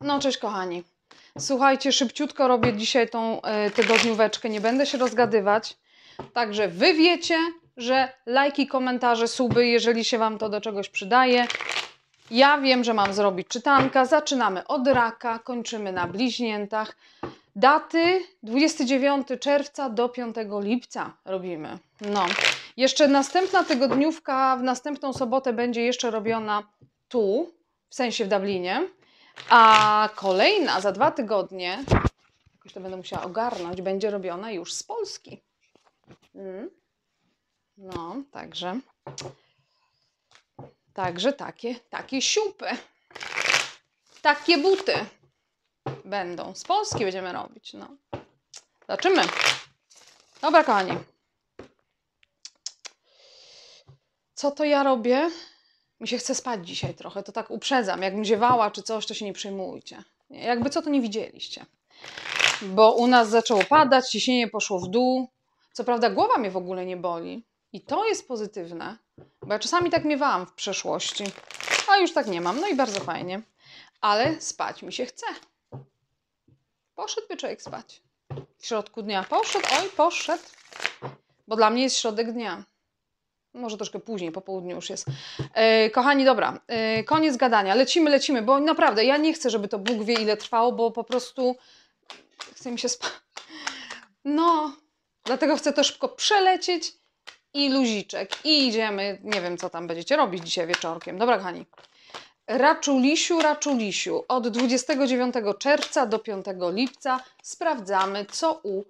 No cześć kochani. Słuchajcie, szybciutko robię dzisiaj tą y, tygodnióweczkę, nie będę się rozgadywać. Także wy wiecie, że lajki, komentarze, suby, jeżeli się wam to do czegoś przydaje. Ja wiem, że mam zrobić czytanka. Zaczynamy od raka, kończymy na bliźniętach. Daty 29 czerwca do 5 lipca robimy. No. Jeszcze następna tygodniówka w następną sobotę będzie jeszcze robiona tu, w sensie w Dublinie. A kolejna za dwa tygodnie, jakoś to będę musiała ogarnąć, będzie robiona już z Polski. Mm. No, także. Także takie, takie siupy. Takie buty będą. Z Polski będziemy robić. No. Zobaczymy. Dobra, kochani. Co to ja robię? mi się chce spać dzisiaj trochę, to tak uprzedzam. Jak ziewała czy coś, to się nie przejmujcie. Jakby co, to nie widzieliście. Bo u nas zaczęło padać, ciśnienie poszło w dół. Co prawda głowa mnie w ogóle nie boli. I to jest pozytywne, bo ja czasami tak miewałam w przeszłości, a już tak nie mam. No i bardzo fajnie. Ale spać mi się chce. Poszedłby człowiek spać. W środku dnia poszedł, oj, poszedł. Bo dla mnie jest środek dnia może troszkę później, po południu już jest. E, kochani, dobra, e, koniec gadania. Lecimy, lecimy, bo naprawdę ja nie chcę, żeby to Bóg wie ile trwało, bo po prostu chce mi się spać. No, dlatego chcę to szybko przelecieć i luziczek. I idziemy, nie wiem co tam będziecie robić dzisiaj wieczorkiem. Dobra, kochani. Raczulisiu, raczulisiu. Od 29 czerwca do 5 lipca sprawdzamy, co u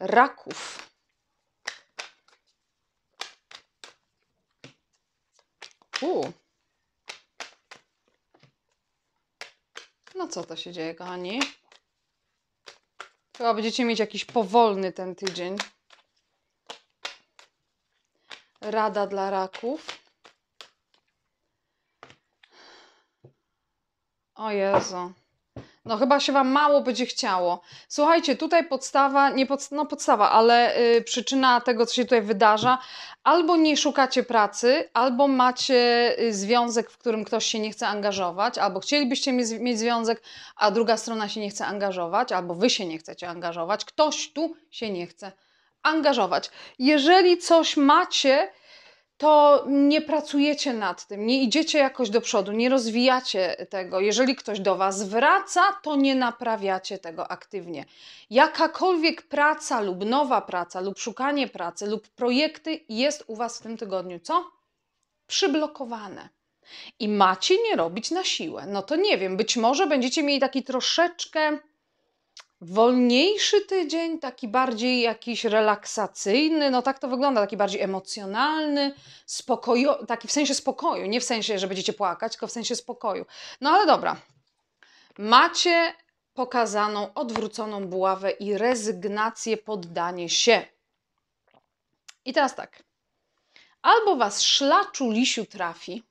raków. U. No co to się dzieje, kochani? Chyba będziecie mieć jakiś powolny ten tydzień. Rada dla raków. O Jezu. No chyba się Wam mało będzie chciało. Słuchajcie, tutaj podstawa, nie pod, no podstawa, ale y, przyczyna tego, co się tutaj wydarza, albo nie szukacie pracy, albo macie y, związek, w którym ktoś się nie chce angażować, albo chcielibyście mieć, mieć związek, a druga strona się nie chce angażować, albo Wy się nie chcecie angażować, ktoś tu się nie chce angażować. Jeżeli coś macie, to nie pracujecie nad tym, nie idziecie jakoś do przodu, nie rozwijacie tego. Jeżeli ktoś do Was wraca, to nie naprawiacie tego aktywnie. Jakakolwiek praca lub nowa praca, lub szukanie pracy, lub projekty jest u Was w tym tygodniu co? Przyblokowane. I macie nie robić na siłę. No to nie wiem, być może będziecie mieli taki troszeczkę wolniejszy tydzień, taki bardziej jakiś relaksacyjny, no tak to wygląda, taki bardziej emocjonalny, spokoju, taki w sensie spokoju, nie w sensie, że będziecie płakać, tylko w sensie spokoju. No ale dobra, macie pokazaną odwróconą buławę i rezygnację, poddanie się. I teraz tak, albo was szlaczu lisiu trafi,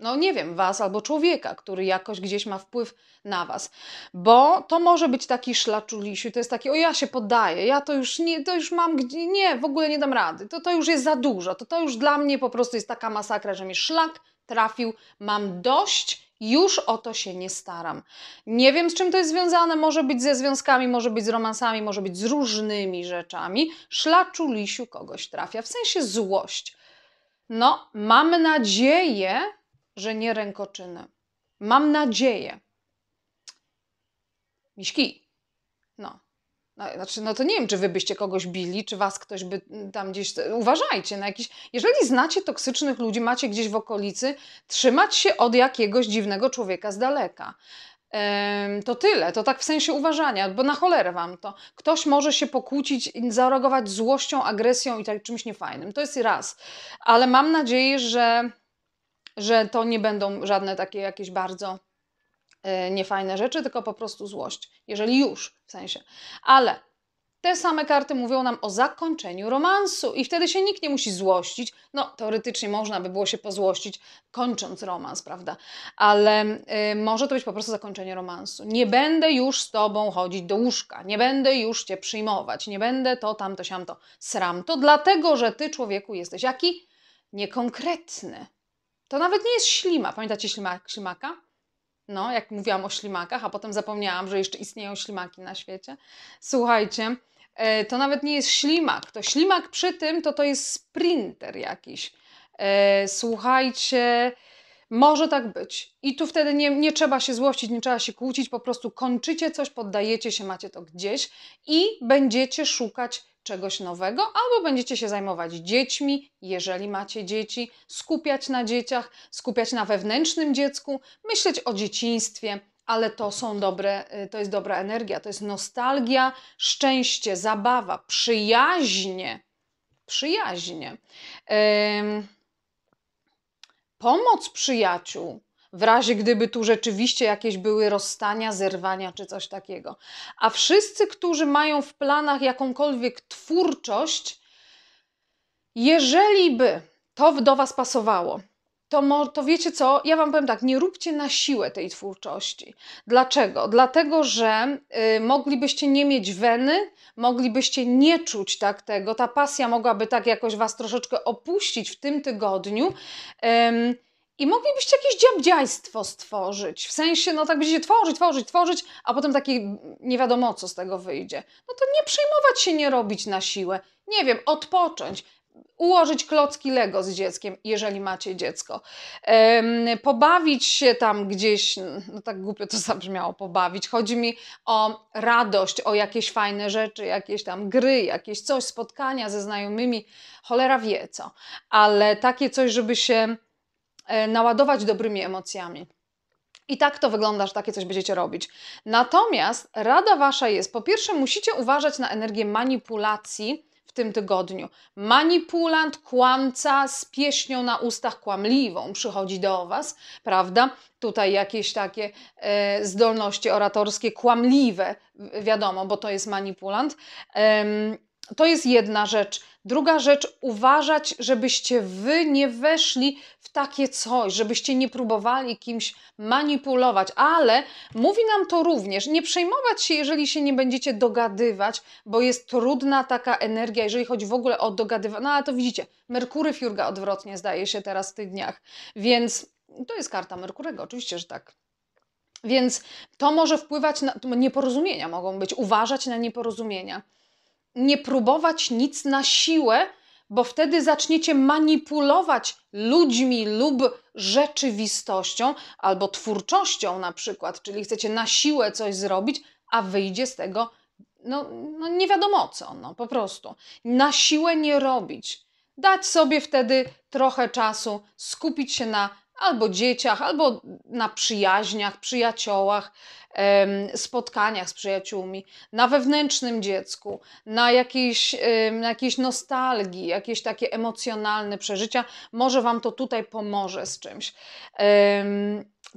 no nie wiem, was albo człowieka, który jakoś gdzieś ma wpływ na was. Bo to może być taki szlaczulisiu, to jest taki, o ja się poddaję, ja to już nie, to już mam, gdzie, nie, w ogóle nie dam rady, to to już jest za dużo, to to już dla mnie po prostu jest taka masakra, że mi szlak trafił, mam dość, już o to się nie staram. Nie wiem, z czym to jest związane, może być ze związkami, może być z romansami, może być z różnymi rzeczami. Szlaczulisiu kogoś trafia, w sensie złość. No, mam nadzieję, że nie rękoczyny. Mam nadzieję. Miśki. No. no. Znaczy, no to nie wiem, czy wy byście kogoś bili, czy was ktoś by tam gdzieś. Uważajcie na no jakiś. Jeżeli znacie toksycznych ludzi, macie gdzieś w okolicy, trzymać się od jakiegoś dziwnego człowieka z daleka. To tyle, to tak w sensie uważania, bo na cholerę wam to. Ktoś może się pokłócić, zareagować złością, agresją i tak czymś niefajnym. To jest raz. Ale mam nadzieję, że że to nie będą żadne takie jakieś bardzo e, niefajne rzeczy, tylko po prostu złość, jeżeli już w sensie. Ale te same karty mówią nam o zakończeniu romansu i wtedy się nikt nie musi złościć. No, teoretycznie można by było się pozłościć, kończąc romans, prawda? Ale y, może to być po prostu zakończenie romansu. Nie będę już z tobą chodzić do łóżka, nie będę już cię przyjmować, nie będę to, tamto, siamto, sram to, dlatego że ty, człowieku, jesteś jaki? Niekonkretny. To nawet nie jest ślima. Pamiętacie ślimak ślimaka? No, jak mówiłam o ślimakach, a potem zapomniałam, że jeszcze istnieją ślimaki na świecie. Słuchajcie, e, to nawet nie jest ślimak. To ślimak przy tym to to jest sprinter jakiś. E, słuchajcie, może tak być. I tu wtedy nie, nie trzeba się złościć, nie trzeba się kłócić, po prostu kończycie coś, poddajecie się, macie to gdzieś i będziecie szukać czegoś nowego, albo będziecie się zajmować dziećmi, jeżeli macie dzieci, skupiać na dzieciach, skupiać na wewnętrznym dziecku, myśleć o dzieciństwie, ale to są dobre, y, to jest dobra energia, to jest nostalgia, szczęście, zabawa, przyjaźnie, przyjaźnie. Yy, pomoc przyjaciół, w razie gdyby tu rzeczywiście jakieś były rozstania, zerwania czy coś takiego. A wszyscy, którzy mają w planach jakąkolwiek twórczość, jeżeli by to do Was pasowało, to, to wiecie co? Ja Wam powiem tak, nie róbcie na siłę tej twórczości. Dlaczego? Dlatego, że y, moglibyście nie mieć weny, moglibyście nie czuć tak tego, ta pasja mogłaby tak jakoś Was troszeczkę opuścić w tym tygodniu. I moglibyście jakieś dziabdziajstwo stworzyć. W sensie, no tak będziecie tworzyć, tworzyć, tworzyć, a potem takie nie wiadomo, co z tego wyjdzie. No to nie przejmować się, nie robić na siłę. Nie wiem, odpocząć ułożyć klocki Lego z dzieckiem, jeżeli macie dziecko. Pobawić się tam gdzieś, no tak głupio to zabrzmiało, pobawić. Chodzi mi o radość, o jakieś fajne rzeczy, jakieś tam gry, jakieś coś, spotkania ze znajomymi, cholera wie co. Ale takie coś, żeby się E, naładować dobrymi emocjami. I tak to wygląda, że takie coś będziecie robić. Natomiast rada wasza jest: po pierwsze, musicie uważać na energię manipulacji w tym tygodniu. Manipulant, kłamca z pieśnią na ustach kłamliwą przychodzi do was, prawda? Tutaj jakieś takie e, zdolności oratorskie kłamliwe, wiadomo, bo to jest manipulant. E, to jest jedna rzecz. Druga rzecz, uważać, żebyście wy nie weszli w takie coś, żebyście nie próbowali kimś manipulować, ale mówi nam to również, nie przejmować się, jeżeli się nie będziecie dogadywać, bo jest trudna taka energia, jeżeli chodzi w ogóle o dogadywanie. No ale to widzicie, Merkury Fiurga odwrotnie zdaje się teraz w tych dniach, więc to jest karta Merkurego, oczywiście, że tak. Więc to może wpływać na nieporozumienia, mogą być, uważać na nieporozumienia nie próbować nic na siłę, bo wtedy zaczniecie manipulować ludźmi lub rzeczywistością albo twórczością na przykład, czyli chcecie na siłę coś zrobić, a wyjdzie z tego no, no nie wiadomo co, no po prostu. Na siłę nie robić. Dać sobie wtedy trochę czasu, skupić się na albo dzieciach, albo na przyjaźniach, przyjaciołach, spotkaniach z przyjaciółmi, na wewnętrznym dziecku, na jakiejś, na jakiejś nostalgii, jakieś takie emocjonalne przeżycia. Może Wam to tutaj pomoże z czymś.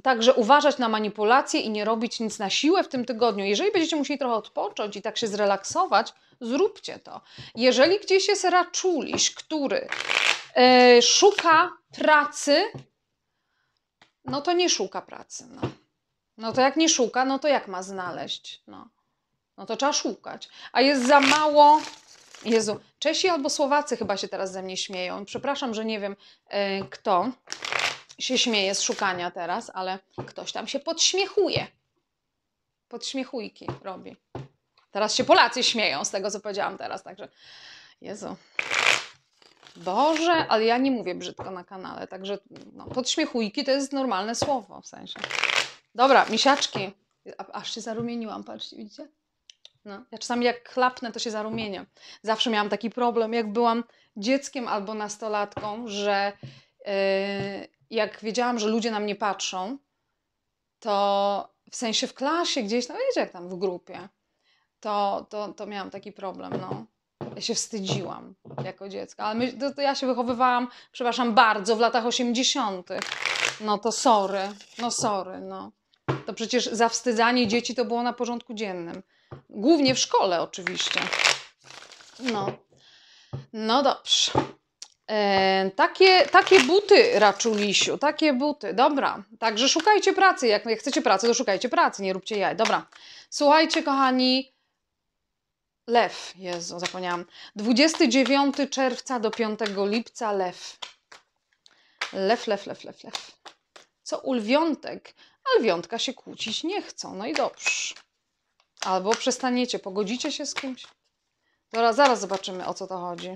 Także uważać na manipulacje i nie robić nic na siłę w tym tygodniu. Jeżeli będziecie musieli trochę odpocząć i tak się zrelaksować, zróbcie to. Jeżeli gdzieś jest raczuliś, który e, szuka pracy no to nie szuka pracy. No. no to jak nie szuka, no to jak ma znaleźć? No, no to trzeba szukać. A jest za mało. Jezu, Czesi albo Słowacy chyba się teraz ze mnie śmieją. Przepraszam, że nie wiem yy, kto się śmieje z szukania teraz, ale ktoś tam się podśmiechuje. Podśmiechujki robi. Teraz się Polacy śmieją z tego, co powiedziałam teraz, także Jezu. Boże, ale ja nie mówię brzydko na kanale, także no, podśmiechujki to jest normalne słowo w sensie. Dobra, misiaczki. Aż się zarumieniłam, patrzcie, widzicie? No. Ja czasami jak klapnę, to się zarumienię. Zawsze miałam taki problem, jak byłam dzieckiem albo nastolatką, że yy, jak wiedziałam, że ludzie na mnie patrzą, to w sensie w klasie gdzieś, no wiecie, jak tam w grupie, to, to, to miałam taki problem, no. Ja się wstydziłam jako dziecko, ale my, to, to ja się wychowywałam, przepraszam, bardzo w latach 80. No to sorry, no sorry, no. To przecież zawstydzanie dzieci to było na porządku dziennym. Głównie w szkole oczywiście. No. No dobrze. E, takie, takie buty, raczulisiu, takie buty, dobra. Także szukajcie pracy. Jak, jak chcecie pracy, to szukajcie pracy, nie róbcie jaj. Dobra. Słuchajcie, kochani, Lew, Jezu, zapomniałam. 29 czerwca do 5 lipca lew. Lew, lew, lew, lew, lew. Co ulwiątek? lwiątka się kłócić nie chcą, no i dobrze. Albo przestaniecie, pogodzicie się z kimś. Dobra, zaraz zobaczymy, o co to chodzi.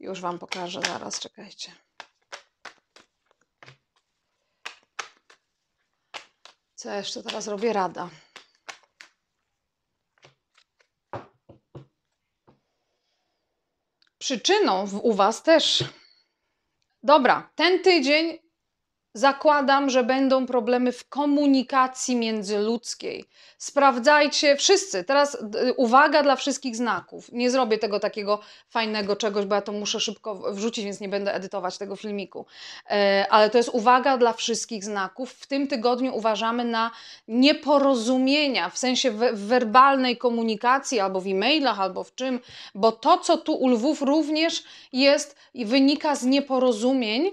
Już Wam pokażę, zaraz, czekajcie. Co jeszcze teraz robię? Rada. przyczyną w, u Was też. Dobra, ten tydzień Zakładam, że będą problemy w komunikacji międzyludzkiej. Sprawdzajcie wszyscy. Teraz uwaga dla wszystkich znaków. Nie zrobię tego takiego fajnego czegoś, bo ja to muszę szybko wrzucić, więc nie będę edytować tego filmiku. E, ale to jest uwaga dla wszystkich znaków. W tym tygodniu uważamy na nieporozumienia w sensie werbalnej komunikacji albo w e-mailach, albo w czym, bo to, co tu u lwów również jest i wynika z nieporozumień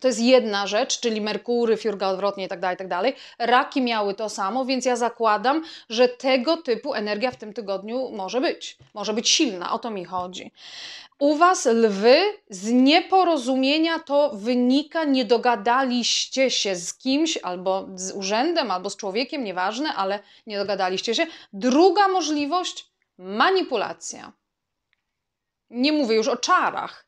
to jest jedna rzecz, czyli Merkury, fiurga odwrotnie itd., tak itd. Tak Raki miały to samo, więc ja zakładam, że tego typu energia w tym tygodniu może być. Może być silna, o to mi chodzi. U Was lwy z nieporozumienia to wynika, nie dogadaliście się z kimś, albo z urzędem, albo z człowiekiem, nieważne, ale nie dogadaliście się. Druga możliwość manipulacja. Nie mówię już o czarach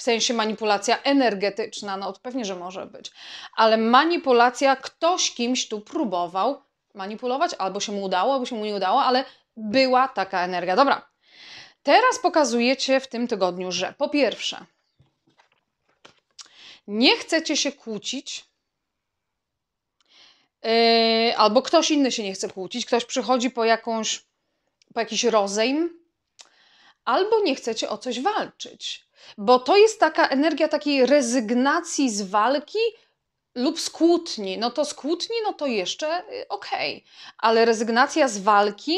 w sensie manipulacja energetyczna, no pewnie, że może być, ale manipulacja, ktoś kimś tu próbował manipulować, albo się mu udało, albo się mu nie udało, ale była taka energia. Dobra, teraz pokazujecie w tym tygodniu, że po pierwsze, nie chcecie się kłócić, yy, albo ktoś inny się nie chce kłócić, ktoś przychodzi po jakąś, po jakiś rozejm, albo nie chcecie o coś walczyć. Bo to jest taka energia takiej rezygnacji z walki lub z kłótni. No to z kłótni, no to jeszcze y, okej, okay. ale rezygnacja z walki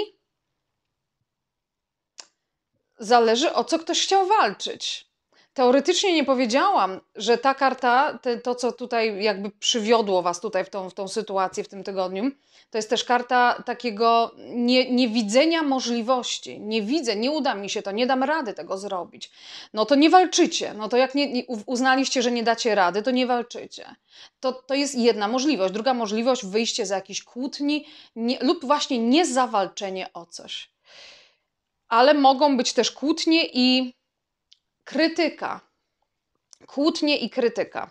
zależy o co ktoś chciał walczyć. Teoretycznie nie powiedziałam, że ta karta, te, to co tutaj jakby przywiodło Was tutaj w tą, w tą sytuację w tym tygodniu, to jest też karta takiego nie, niewidzenia możliwości. Nie widzę, nie uda mi się to, nie dam rady tego zrobić. No to nie walczycie. No to jak nie, uznaliście, że nie dacie rady, to nie walczycie. To, to jest jedna możliwość. Druga możliwość, wyjście z jakiejś kłótni nie, lub właśnie niezawalczenie o coś. Ale mogą być też kłótnie i krytyka. Kłótnie i krytyka.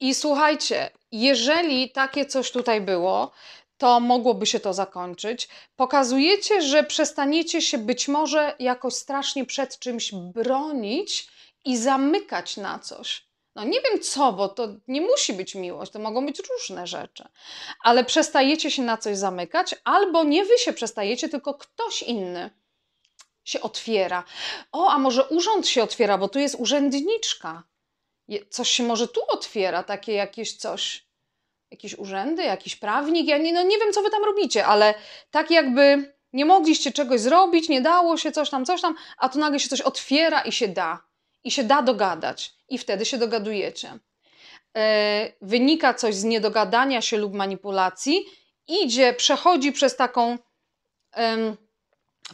I słuchajcie, jeżeli takie coś tutaj było, to mogłoby się to zakończyć. Pokazujecie, że przestaniecie się być może jakoś strasznie przed czymś bronić i zamykać na coś. No nie wiem co, bo to nie musi być miłość, to mogą być różne rzeczy, ale przestajecie się na coś zamykać, albo nie wy się przestajecie, tylko ktoś inny się otwiera. O, a może urząd się otwiera, bo tu jest urzędniczka. Coś się może tu otwiera, takie jakieś coś. Jakieś urzędy, jakiś prawnik. Ja nie, no nie wiem, co wy tam robicie, ale tak jakby nie mogliście czegoś zrobić, nie dało się coś tam, coś tam, a tu nagle się coś otwiera i się da. I się da dogadać. I wtedy się dogadujecie. Yy, wynika coś z niedogadania się lub manipulacji, idzie, przechodzi przez taką. Yy,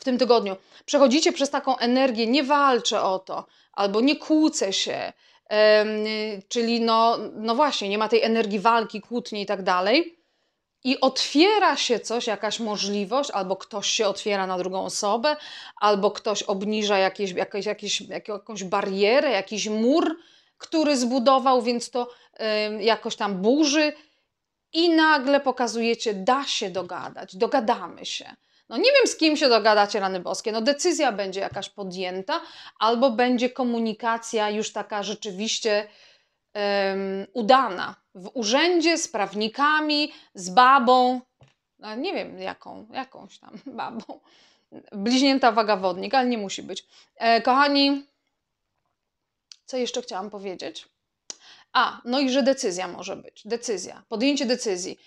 w tym tygodniu przechodzicie przez taką energię, nie walczę o to, albo nie kłócę się, czyli no, no właśnie, nie ma tej energii walki, kłótni i tak dalej. I otwiera się coś, jakaś możliwość, albo ktoś się otwiera na drugą osobę, albo ktoś obniża jakieś, jakieś, jakieś, jakąś barierę, jakiś mur, który zbudował, więc to jakoś tam burzy. I nagle pokazujecie, da się dogadać, dogadamy się no nie wiem, z kim się dogadacie, rany boskie. No decyzja będzie jakaś podjęta, albo będzie komunikacja już taka rzeczywiście um, udana. W urzędzie z prawnikami, z babą, no nie wiem jaką, jakąś tam babą. Bliźnięta waga wodnik, ale nie musi być. E, kochani, co jeszcze chciałam powiedzieć? A, no i że decyzja może być. Decyzja, podjęcie decyzji.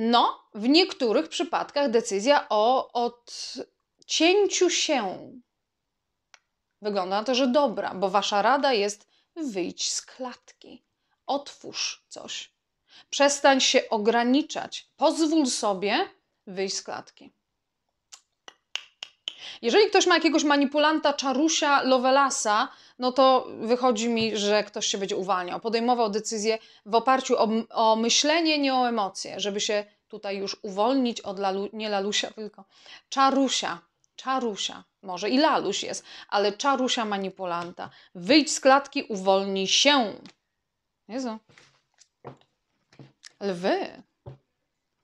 No, w niektórych przypadkach decyzja o odcięciu się wygląda na to, że dobra, bo wasza rada jest wyjdź z klatki, otwórz coś, przestań się ograniczać, pozwól sobie wyjść z klatki. Jeżeli ktoś ma jakiegoś manipulanta, czarusia, Lovelasa, no to wychodzi mi, że ktoś się będzie uwalniał, podejmował decyzję w oparciu o, o myślenie, nie o emocje, żeby się tutaj już uwolnić od lalu, nie lalusia, tylko czarusia. Czarusia, może i laluś jest, ale czarusia manipulanta. Wyjdź z klatki, uwolnij się. Jezu. Lwy.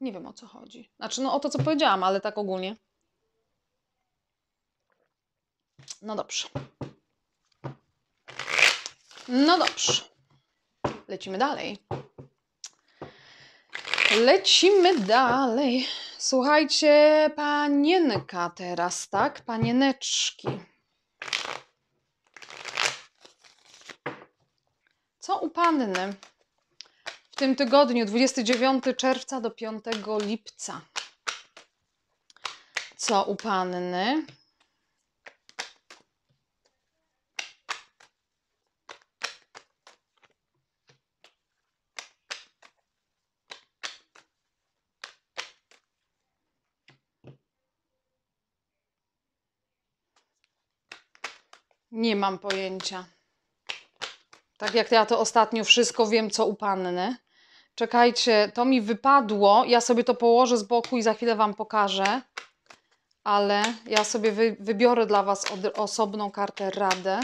Nie wiem o co chodzi. Znaczy, no o to, co powiedziałam, ale tak ogólnie. No dobrze. No dobrze. Lecimy dalej. Lecimy dalej. Słuchajcie, panienka teraz, tak? Panieneczki. Co u panny w tym tygodniu, 29 czerwca do 5 lipca? Co u panny? Nie mam pojęcia. Tak jak ja to ostatnio wszystko wiem, co u panny. Czekajcie, to mi wypadło. Ja sobie to położę z boku i za chwilę Wam pokażę. Ale ja sobie wy, wybiorę dla Was od, osobną kartę radę.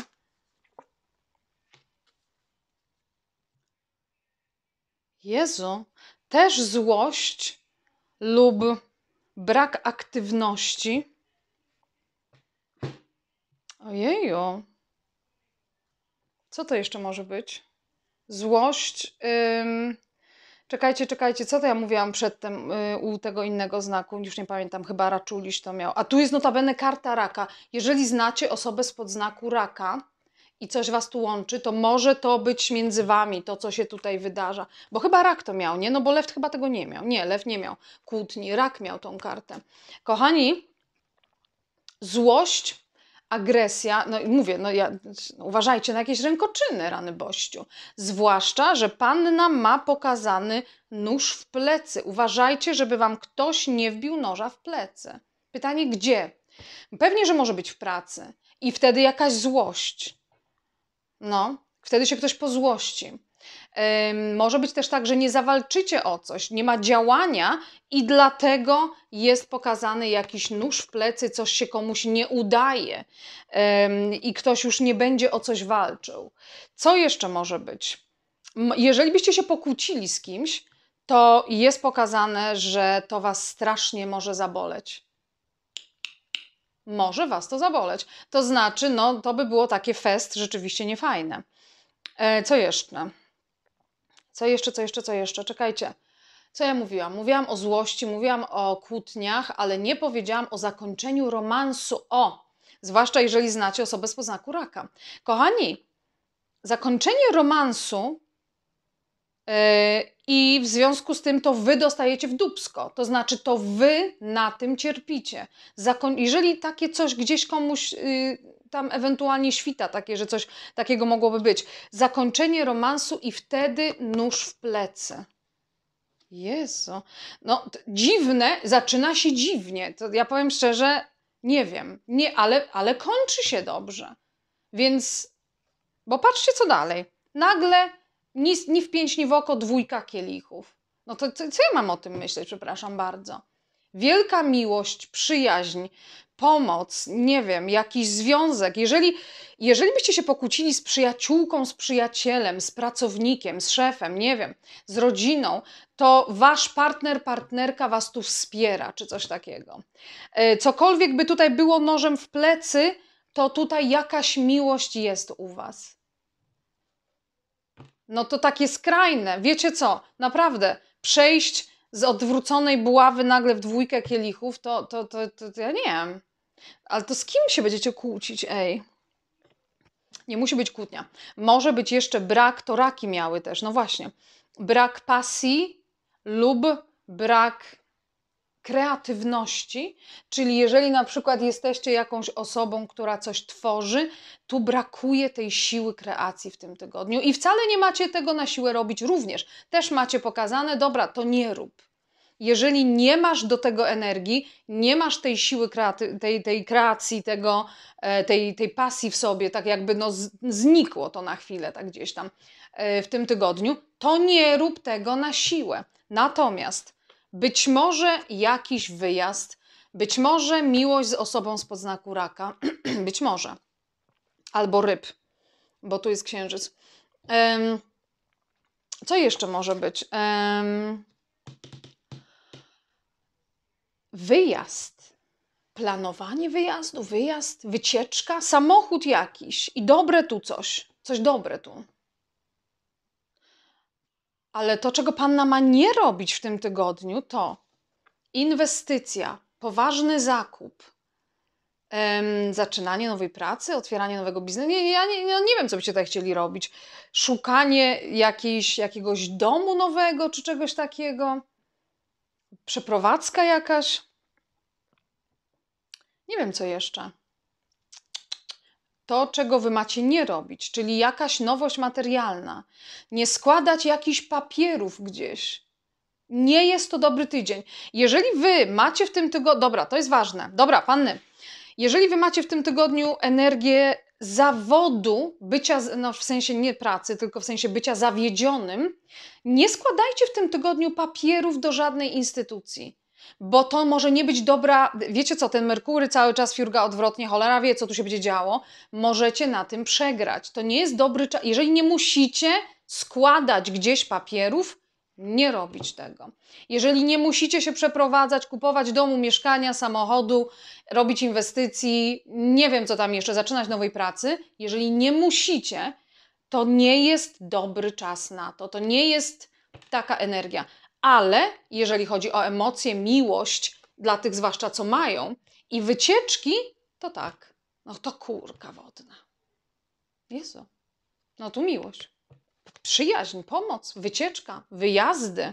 Jezu, też złość lub brak aktywności. Ojeju. Co to jeszcze może być? Złość. Ym... Czekajcie, czekajcie, co to ja mówiłam przedtem yy, u tego innego znaku? Już nie pamiętam, chyba raczuliś to miał. A tu jest notabene karta raka. Jeżeli znacie osobę spod znaku raka i coś was tu łączy, to może to być między wami, to co się tutaj wydarza. Bo chyba rak to miał, nie? No bo lew chyba tego nie miał. Nie, lew nie miał kłótni, rak miał tą kartę. Kochani, złość agresja, no i mówię, no ja, uważajcie na jakieś rękoczyny, rany bościu. Zwłaszcza, że panna ma pokazany nóż w plecy. Uważajcie, żeby wam ktoś nie wbił noża w plecy. Pytanie gdzie? Pewnie, że może być w pracy i wtedy jakaś złość. No, wtedy się ktoś pozłości. Może być też tak, że nie zawalczycie o coś, nie ma działania i dlatego jest pokazany jakiś nóż w plecy, coś się komuś nie udaje i ktoś już nie będzie o coś walczył. Co jeszcze może być? Jeżeli byście się pokłócili z kimś, to jest pokazane, że to was strasznie może zaboleć może was to zaboleć. To znaczy, no to by było takie fest rzeczywiście niefajne. E, co jeszcze? Co jeszcze, co jeszcze, co jeszcze? Czekajcie. Co ja mówiłam? Mówiłam o złości, mówiłam o kłótniach, ale nie powiedziałam o zakończeniu romansu. O! Zwłaszcza jeżeli znacie osobę z poznaku raka. Kochani, zakończenie romansu E, I w związku z tym to wy dostajecie w dupsko, to znaczy to wy na tym cierpicie. Zakon jeżeli takie coś gdzieś komuś yy, tam ewentualnie świta, takie, że coś takiego mogłoby być, zakończenie romansu i wtedy nóż w plecy. Jezu, no dziwne, zaczyna się dziwnie. To ja powiem szczerze, nie wiem, nie, ale, ale kończy się dobrze. Więc, bo patrzcie co dalej. Nagle Ni, ni w pięć, ni w oko dwójka kielichów. No to co, co ja mam o tym myśleć, przepraszam bardzo. Wielka miłość, przyjaźń, pomoc, nie wiem, jakiś związek. Jeżeli, jeżeli byście się pokłócili z przyjaciółką, z przyjacielem, z pracownikiem, z szefem, nie wiem, z rodziną, to wasz partner, partnerka was tu wspiera, czy coś takiego. E, cokolwiek by tutaj było nożem w plecy, to tutaj jakaś miłość jest u was no to takie skrajne. Wiecie co? Naprawdę, przejść z odwróconej buławy nagle w dwójkę kielichów, to, to, to, to, to ja nie wiem. Ale to z kim się będziecie kłócić, ej? Nie musi być kłótnia. Może być jeszcze brak, to raki miały też, no właśnie. Brak pasji lub brak kreatywności, czyli jeżeli na przykład jesteście jakąś osobą, która coś tworzy, tu brakuje tej siły kreacji w tym tygodniu i wcale nie macie tego na siłę robić również. Też macie pokazane, dobra, to nie rób. Jeżeli nie masz do tego energii, nie masz tej siły, kreaty- tej, tej kreacji, tego, e, tej, tej pasji w sobie, tak jakby no znikło to na chwilę, tak gdzieś tam e, w tym tygodniu, to nie rób tego na siłę. Natomiast być może jakiś wyjazd, być może miłość z osobą z podznaku raka, być może, albo ryb, bo tu jest księżyc. Um, co jeszcze może być? Um, wyjazd, planowanie wyjazdu, wyjazd, wycieczka, samochód jakiś i dobre tu coś, coś dobre tu. Ale to, czego panna ma nie robić w tym tygodniu, to inwestycja, poważny zakup, em, zaczynanie nowej pracy, otwieranie nowego biznesu. Nie, ja nie, no nie wiem, co byście tutaj chcieli robić. Szukanie jakiejś, jakiegoś domu nowego czy czegoś takiego. Przeprowadzka jakaś. Nie wiem, co jeszcze to, czego wy macie nie robić, czyli jakaś nowość materialna, nie składać jakichś papierów gdzieś. Nie jest to dobry tydzień. Jeżeli wy macie w tym tygodniu, dobra, to jest ważne, dobra, panny, jeżeli wy macie w tym tygodniu energię zawodu, bycia, no w sensie nie pracy, tylko w sensie bycia zawiedzionym, nie składajcie w tym tygodniu papierów do żadnej instytucji bo to może nie być dobra. Wiecie co, ten Merkury cały czas fiurga odwrotnie, cholera wie, co tu się będzie działo. Możecie na tym przegrać. To nie jest dobry czas. Jeżeli nie musicie składać gdzieś papierów, nie robić tego. Jeżeli nie musicie się przeprowadzać, kupować domu, mieszkania, samochodu, robić inwestycji, nie wiem co tam jeszcze, zaczynać nowej pracy, jeżeli nie musicie, to nie jest dobry czas na to. To nie jest taka energia ale jeżeli chodzi o emocje, miłość dla tych zwłaszcza, co mają i wycieczki, to tak, no to kurka wodna. Jezu, no tu miłość. Przyjaźń, pomoc, wycieczka, wyjazdy,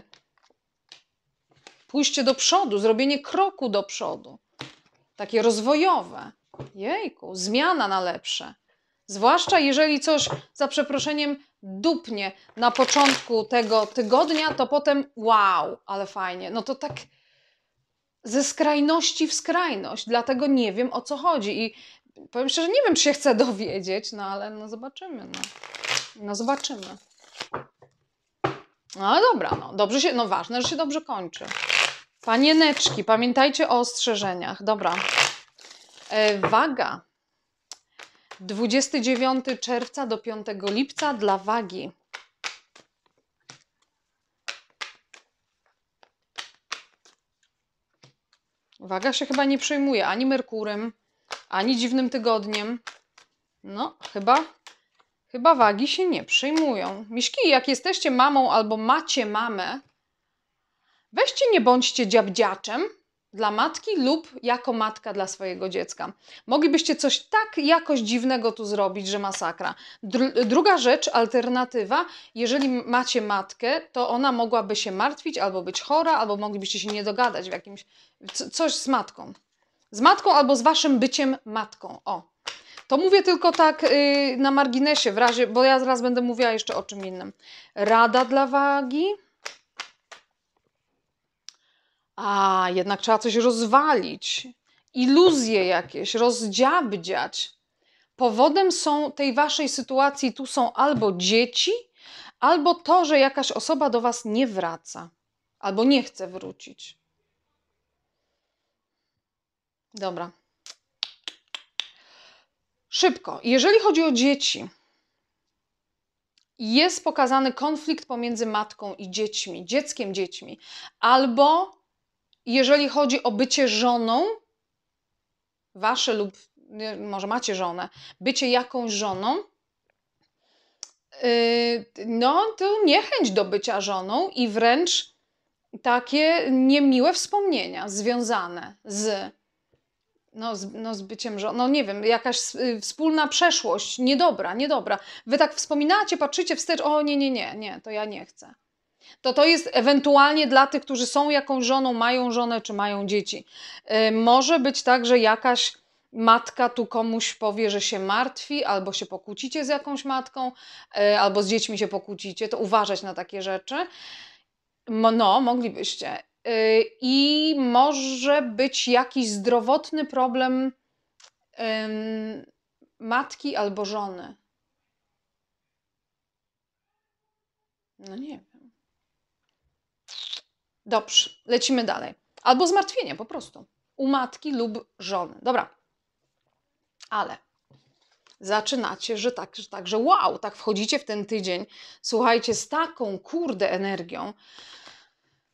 pójście do przodu, zrobienie kroku do przodu, takie rozwojowe. Jejku, zmiana na lepsze. Zwłaszcza jeżeli coś za przeproszeniem dupnie na początku tego tygodnia, to potem wow, ale fajnie. No to tak ze skrajności w skrajność, dlatego nie wiem o co chodzi i powiem szczerze, nie wiem czy się chcę dowiedzieć, no ale no zobaczymy, no, no zobaczymy. No ale dobra, no dobrze się, no ważne, że się dobrze kończy. Panieneczki, pamiętajcie o ostrzeżeniach, dobra. E, waga, 29 czerwca do 5 lipca dla wagi. Waga się chyba nie przejmuje ani Merkurem, ani dziwnym tygodniem. No, chyba, chyba wagi się nie przejmują. Miśki, jak jesteście mamą albo macie mamę, weźcie nie bądźcie dziabdziaczem, dla matki lub jako matka dla swojego dziecka. Moglibyście coś tak jakoś dziwnego tu zrobić, że masakra. Dr druga rzecz, alternatywa, jeżeli macie matkę, to ona mogłaby się martwić albo być chora, albo moglibyście się nie dogadać w jakimś coś z matką. Z matką albo z waszym byciem matką. O. To mówię tylko tak yy, na marginesie, w razie, bo ja zaraz będę mówiła jeszcze o czym innym. Rada dla wagi a jednak trzeba coś rozwalić, iluzje jakieś rozdziabdziać. Powodem są tej waszej sytuacji tu są albo dzieci, albo to, że jakaś osoba do was nie wraca, albo nie chce wrócić. Dobra. Szybko. Jeżeli chodzi o dzieci, jest pokazany konflikt pomiędzy matką i dziećmi, dzieckiem dziećmi, albo jeżeli chodzi o bycie żoną, wasze lub może macie żonę, bycie jakąś żoną, y, no to niechęć do bycia żoną i wręcz takie niemiłe wspomnienia związane z, no, z, no, z byciem żoną, no nie wiem, jakaś y, wspólna przeszłość, niedobra, niedobra. Wy tak wspominacie, patrzycie wstecz, o nie, nie, nie, nie, to ja nie chcę to to jest ewentualnie dla tych, którzy są jakąś żoną, mają żonę czy mają dzieci. Y, może być tak, że jakaś matka tu komuś powie, że się martwi, albo się pokłócicie z jakąś matką, y, albo z dziećmi się pokłócicie, to uważać na takie rzeczy. No, moglibyście. Y, I może być jakiś zdrowotny problem matki albo żony. No nie wiem. Dobrze, lecimy dalej. Albo zmartwienie po prostu. U matki lub żony. Dobra. Ale zaczynacie, że tak, że tak, że wow, tak wchodzicie w ten tydzień, słuchajcie, z taką kurde energią.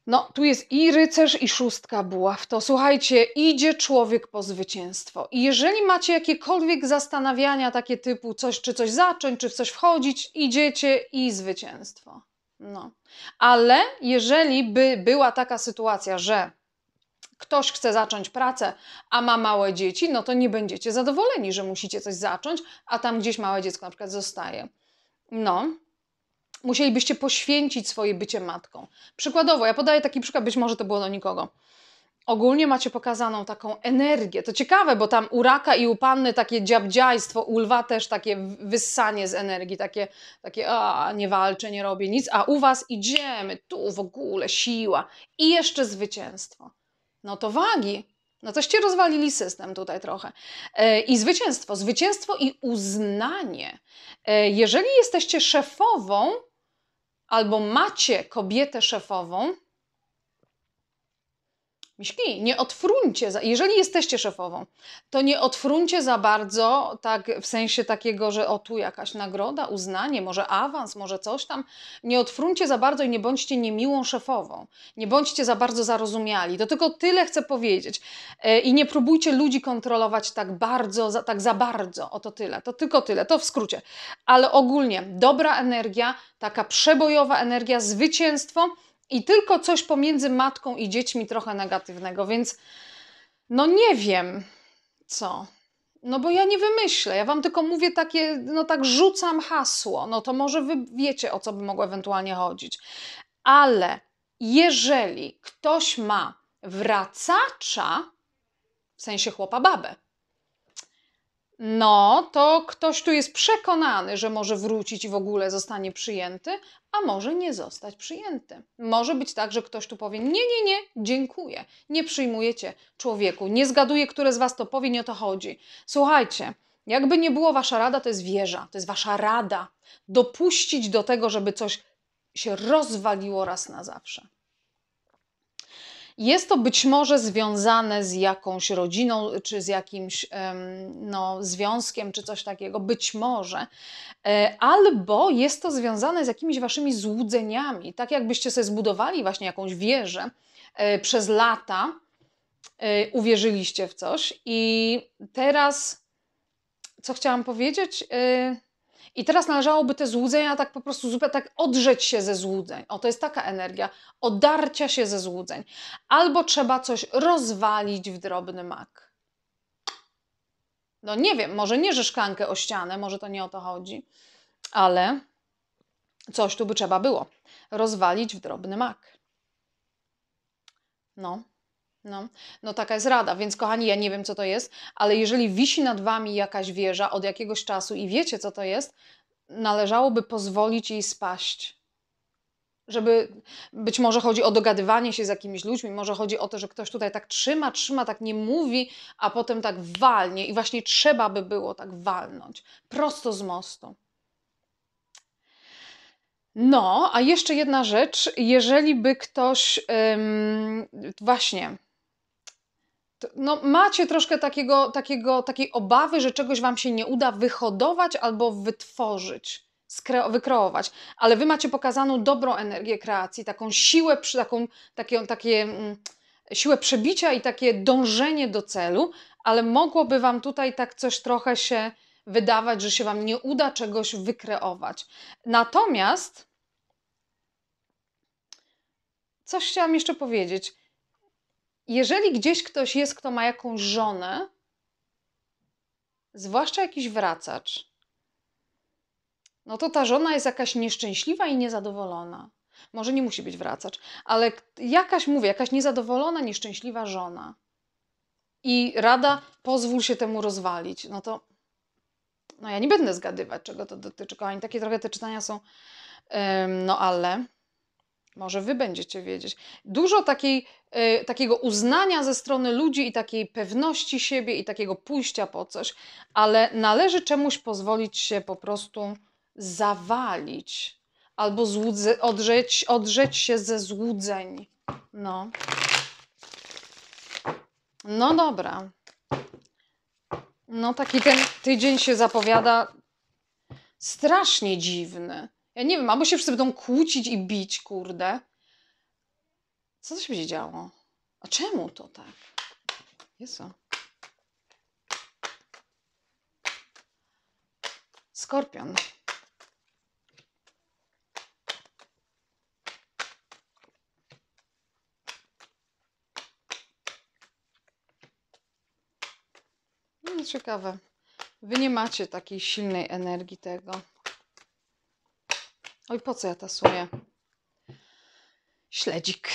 No, tu jest i rycerz, i szóstka buław. To słuchajcie, idzie człowiek po zwycięstwo. I jeżeli macie jakiekolwiek zastanawiania, takie typu coś, czy coś zacząć, czy w coś wchodzić, idziecie i zwycięstwo. No. Ale jeżeli by była taka sytuacja, że ktoś chce zacząć pracę, a ma małe dzieci, no to nie będziecie zadowoleni, że musicie coś zacząć, a tam gdzieś małe dziecko na przykład zostaje. No. Musielibyście poświęcić swoje bycie matką. Przykładowo, ja podaję taki przykład, być może to było do nikogo ogólnie macie pokazaną taką energię. To ciekawe, bo tam u raka i u panny takie dziabdziajstwo, u lwa też takie wyssanie z energii, takie, takie a, nie walczę, nie robię nic, a u was idziemy, tu w ogóle siła i jeszcze zwycięstwo. No to wagi, no toście rozwalili system tutaj trochę. E, I zwycięstwo, zwycięstwo i uznanie. E, jeżeli jesteście szefową albo macie kobietę szefową, Miśki, nie odfruncie, za, jeżeli jesteście szefową, to nie odfruncie za bardzo, tak w sensie takiego, że o tu jakaś nagroda, uznanie, może awans, może coś tam. Nie odfruncie za bardzo i nie bądźcie niemiłą szefową. Nie bądźcie za bardzo zarozumiali. To tylko tyle chcę powiedzieć. E, I nie próbujcie ludzi kontrolować tak bardzo, za, tak za bardzo. Oto tyle. To tylko tyle. To w skrócie. Ale ogólnie dobra energia, taka przebojowa energia, zwycięstwo i tylko coś pomiędzy matką i dziećmi trochę negatywnego, więc no nie wiem co. No bo ja nie wymyślę, ja wam tylko mówię takie, no tak rzucam hasło, no to może wy wiecie o co by mogło ewentualnie chodzić. Ale jeżeli ktoś ma wracacza, w sensie chłopa babę, no to ktoś tu jest przekonany, że może wrócić i w ogóle zostanie przyjęty, a może nie zostać przyjęty. Może być tak, że ktoś tu powie: Nie, nie, nie, dziękuję, nie przyjmujecie człowieku, nie zgaduję, które z Was to powie, nie o to chodzi. Słuchajcie, jakby nie było Wasza rada, to jest wieża, to jest Wasza rada dopuścić do tego, żeby coś się rozwaliło raz na zawsze. Jest to być może związane z jakąś rodziną, czy z jakimś no, związkiem, czy coś takiego, być może, e, albo jest to związane z jakimiś waszymi złudzeniami, tak jakbyście sobie zbudowali właśnie jakąś wieżę e, przez lata, e, uwierzyliście w coś i teraz, co chciałam powiedzieć, i teraz należałoby te złudzenia tak po prostu zupełnie tak odrzeć się ze złudzeń. O, to jest taka energia odarcia się ze złudzeń. Albo trzeba coś rozwalić w drobny mak. No nie wiem, może nie, że szklankę o ścianę, może to nie o to chodzi, ale coś tu by trzeba było rozwalić w drobny mak. No. No, no taka jest rada, więc kochani, ja nie wiem, co to jest, ale jeżeli wisi nad wami jakaś wieża od jakiegoś czasu i wiecie, co to jest, należałoby pozwolić jej spaść. Żeby być może chodzi o dogadywanie się z jakimiś ludźmi, może chodzi o to, że ktoś tutaj tak trzyma, trzyma, tak nie mówi, a potem tak walnie, i właśnie trzeba by było tak walnąć prosto z mostu. No, a jeszcze jedna rzecz, jeżeli by ktoś ym, właśnie no, macie troszkę takiego, takiego, takiej obawy, że czegoś Wam się nie uda wyhodować albo wytworzyć, wykreować, ale Wy macie pokazaną dobrą energię kreacji, taką siłę, taką, takie, takie mm, siłę przebicia i takie dążenie do celu, ale mogłoby Wam tutaj tak coś trochę się wydawać, że się Wam nie uda czegoś wykreować. Natomiast coś chciałam jeszcze powiedzieć jeżeli gdzieś ktoś jest, kto ma jakąś żonę, zwłaszcza jakiś wracacz, no to ta żona jest jakaś nieszczęśliwa i niezadowolona. Może nie musi być wracacz, ale jakaś, mówię, jakaś niezadowolona, nieszczęśliwa żona. I rada, pozwól się temu rozwalić. No to, no ja nie będę zgadywać, czego to dotyczy, kochani. Takie trochę te czytania są, no ale może wy będziecie wiedzieć. Dużo takiej, y, takiego uznania ze strony ludzi i takiej pewności siebie i takiego pójścia po coś, ale należy czemuś pozwolić się po prostu zawalić albo złudze, odrzeć, odrzeć się ze złudzeń. No. No dobra. No taki ten tydzień się zapowiada strasznie dziwny. Ja nie wiem, albo się wszyscy będą kłócić i bić, kurde. Co to się będzie działo? A czemu to tak? Jezu. Skorpion. No, ciekawe. Wy nie macie takiej silnej energii tego. Oj, po co ja tasuję? Śledzik.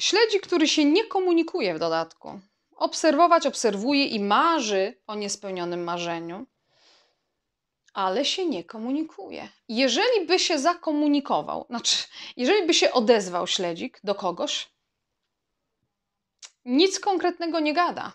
Śledzik, który się nie komunikuje w dodatku. Obserwować obserwuje i marzy o niespełnionym marzeniu, ale się nie komunikuje. Jeżeli by się zakomunikował, znaczy, jeżeli by się odezwał śledzik do kogoś, nic konkretnego nie gada.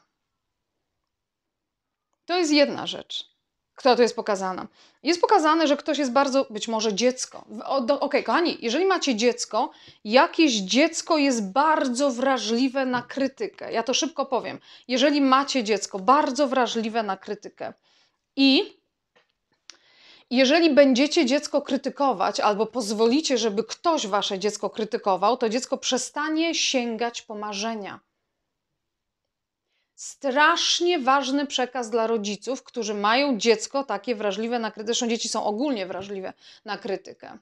To jest jedna rzecz która tu jest pokazana. Jest pokazane, że ktoś jest bardzo, być może dziecko. Okej, okay, kochani, jeżeli macie dziecko, jakieś dziecko jest bardzo wrażliwe na krytykę. Ja to szybko powiem. Jeżeli macie dziecko, bardzo wrażliwe na krytykę i jeżeli będziecie dziecko krytykować albo pozwolicie, żeby ktoś wasze dziecko krytykował, to dziecko przestanie sięgać po marzenia strasznie ważny przekaz dla rodziców, którzy mają dziecko takie wrażliwe na krytykę. Zresztą dzieci są ogólnie wrażliwe na krytykę.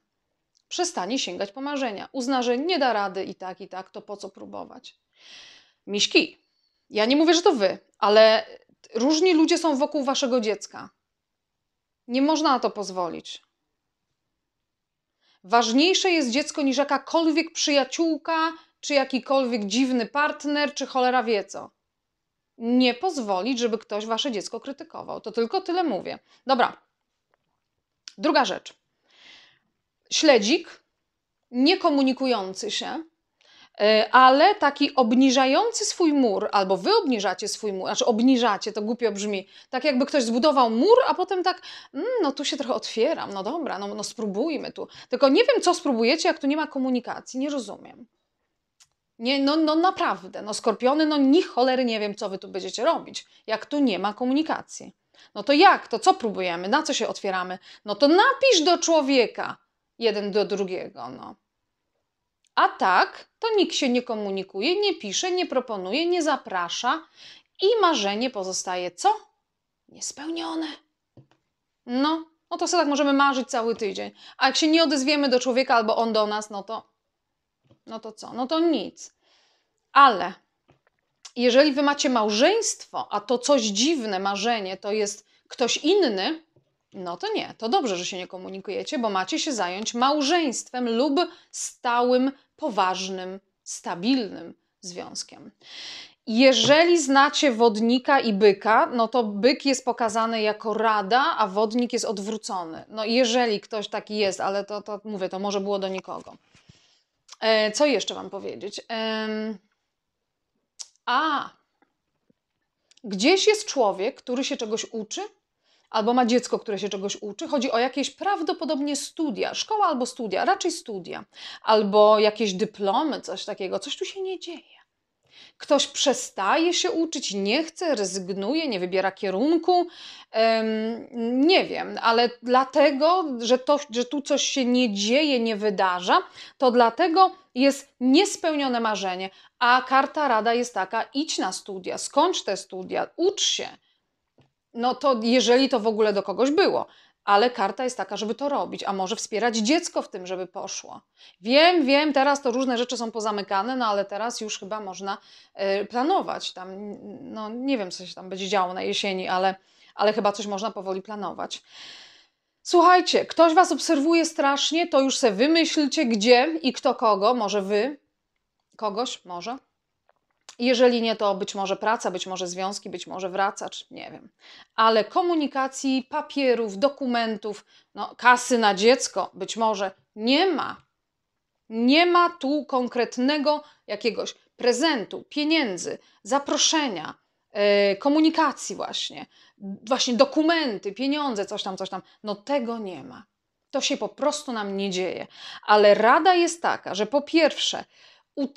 Przestanie sięgać po marzenia. Uzna, że nie da rady i tak, i tak, to po co próbować? Miśki, ja nie mówię, że to wy, ale różni ludzie są wokół waszego dziecka. Nie można na to pozwolić. Ważniejsze jest dziecko niż jakakolwiek przyjaciółka, czy jakikolwiek dziwny partner, czy cholera wie co nie pozwolić, żeby ktoś wasze dziecko krytykował. To tylko tyle mówię. Dobra. Druga rzecz. Śledzik nie komunikujący się, y, ale taki obniżający swój mur, albo wy obniżacie swój mur, znaczy obniżacie, to głupio brzmi, tak jakby ktoś zbudował mur, a potem tak, mm, no tu się trochę otwieram, no dobra, no, no spróbujmy tu. Tylko nie wiem, co spróbujecie, jak tu nie ma komunikacji, nie rozumiem. Nie, no, no naprawdę, no skorpiony, no ni cholery nie wiem, co wy tu będziecie robić, jak tu nie ma komunikacji. No to jak? To co próbujemy? Na co się otwieramy? No to napisz do człowieka, jeden do drugiego, no. A tak, to nikt się nie komunikuje, nie pisze, nie proponuje, nie zaprasza i marzenie pozostaje co? Niespełnione. No, no to sobie tak możemy marzyć cały tydzień. A jak się nie odezwiemy do człowieka albo on do nas, no to no to co? No to nic. Ale jeżeli wy macie małżeństwo, a to coś dziwne marzenie to jest ktoś inny, no to nie, to dobrze, że się nie komunikujecie, bo macie się zająć małżeństwem lub stałym, poważnym, stabilnym związkiem. Jeżeli znacie wodnika i byka, no to byk jest pokazany jako rada, a wodnik jest odwrócony. No jeżeli ktoś taki jest, ale to, to mówię, to może było do nikogo. E, co jeszcze Wam powiedzieć? a, gdzieś jest człowiek, który się czegoś uczy, albo ma dziecko, które się czegoś uczy. Chodzi o jakieś prawdopodobnie studia, szkoła albo studia, raczej studia, albo jakieś dyplomy, coś takiego. Coś tu się nie dzieje. Ktoś przestaje się uczyć, nie chce, rezygnuje, nie wybiera kierunku. Nie wiem, ale dlatego, że, to, że tu coś się nie dzieje, nie wydarza, to dlatego jest niespełnione marzenie, a karta rada jest taka: idź na studia, skończ te studia, ucz się. No to jeżeli to w ogóle do kogoś było ale karta jest taka, żeby to robić, a może wspierać dziecko w tym, żeby poszło. Wiem, wiem, teraz to różne rzeczy są pozamykane, no ale teraz już chyba można y, planować. Tam, no nie wiem, co się tam będzie działo na jesieni, ale, ale chyba coś można powoli planować. Słuchajcie, ktoś Was obserwuje strasznie, to już se wymyślcie gdzie i kto kogo, może Wy, kogoś, może. Jeżeli nie, to być może praca, być może związki, być może wracacz, nie wiem. Ale komunikacji, papierów, dokumentów, no, kasy na dziecko, być może nie ma. Nie ma tu konkretnego jakiegoś prezentu, pieniędzy, zaproszenia, yy, komunikacji, właśnie, właśnie dokumenty, pieniądze, coś tam, coś tam. No tego nie ma. To się po prostu nam nie dzieje. Ale rada jest taka, że po pierwsze,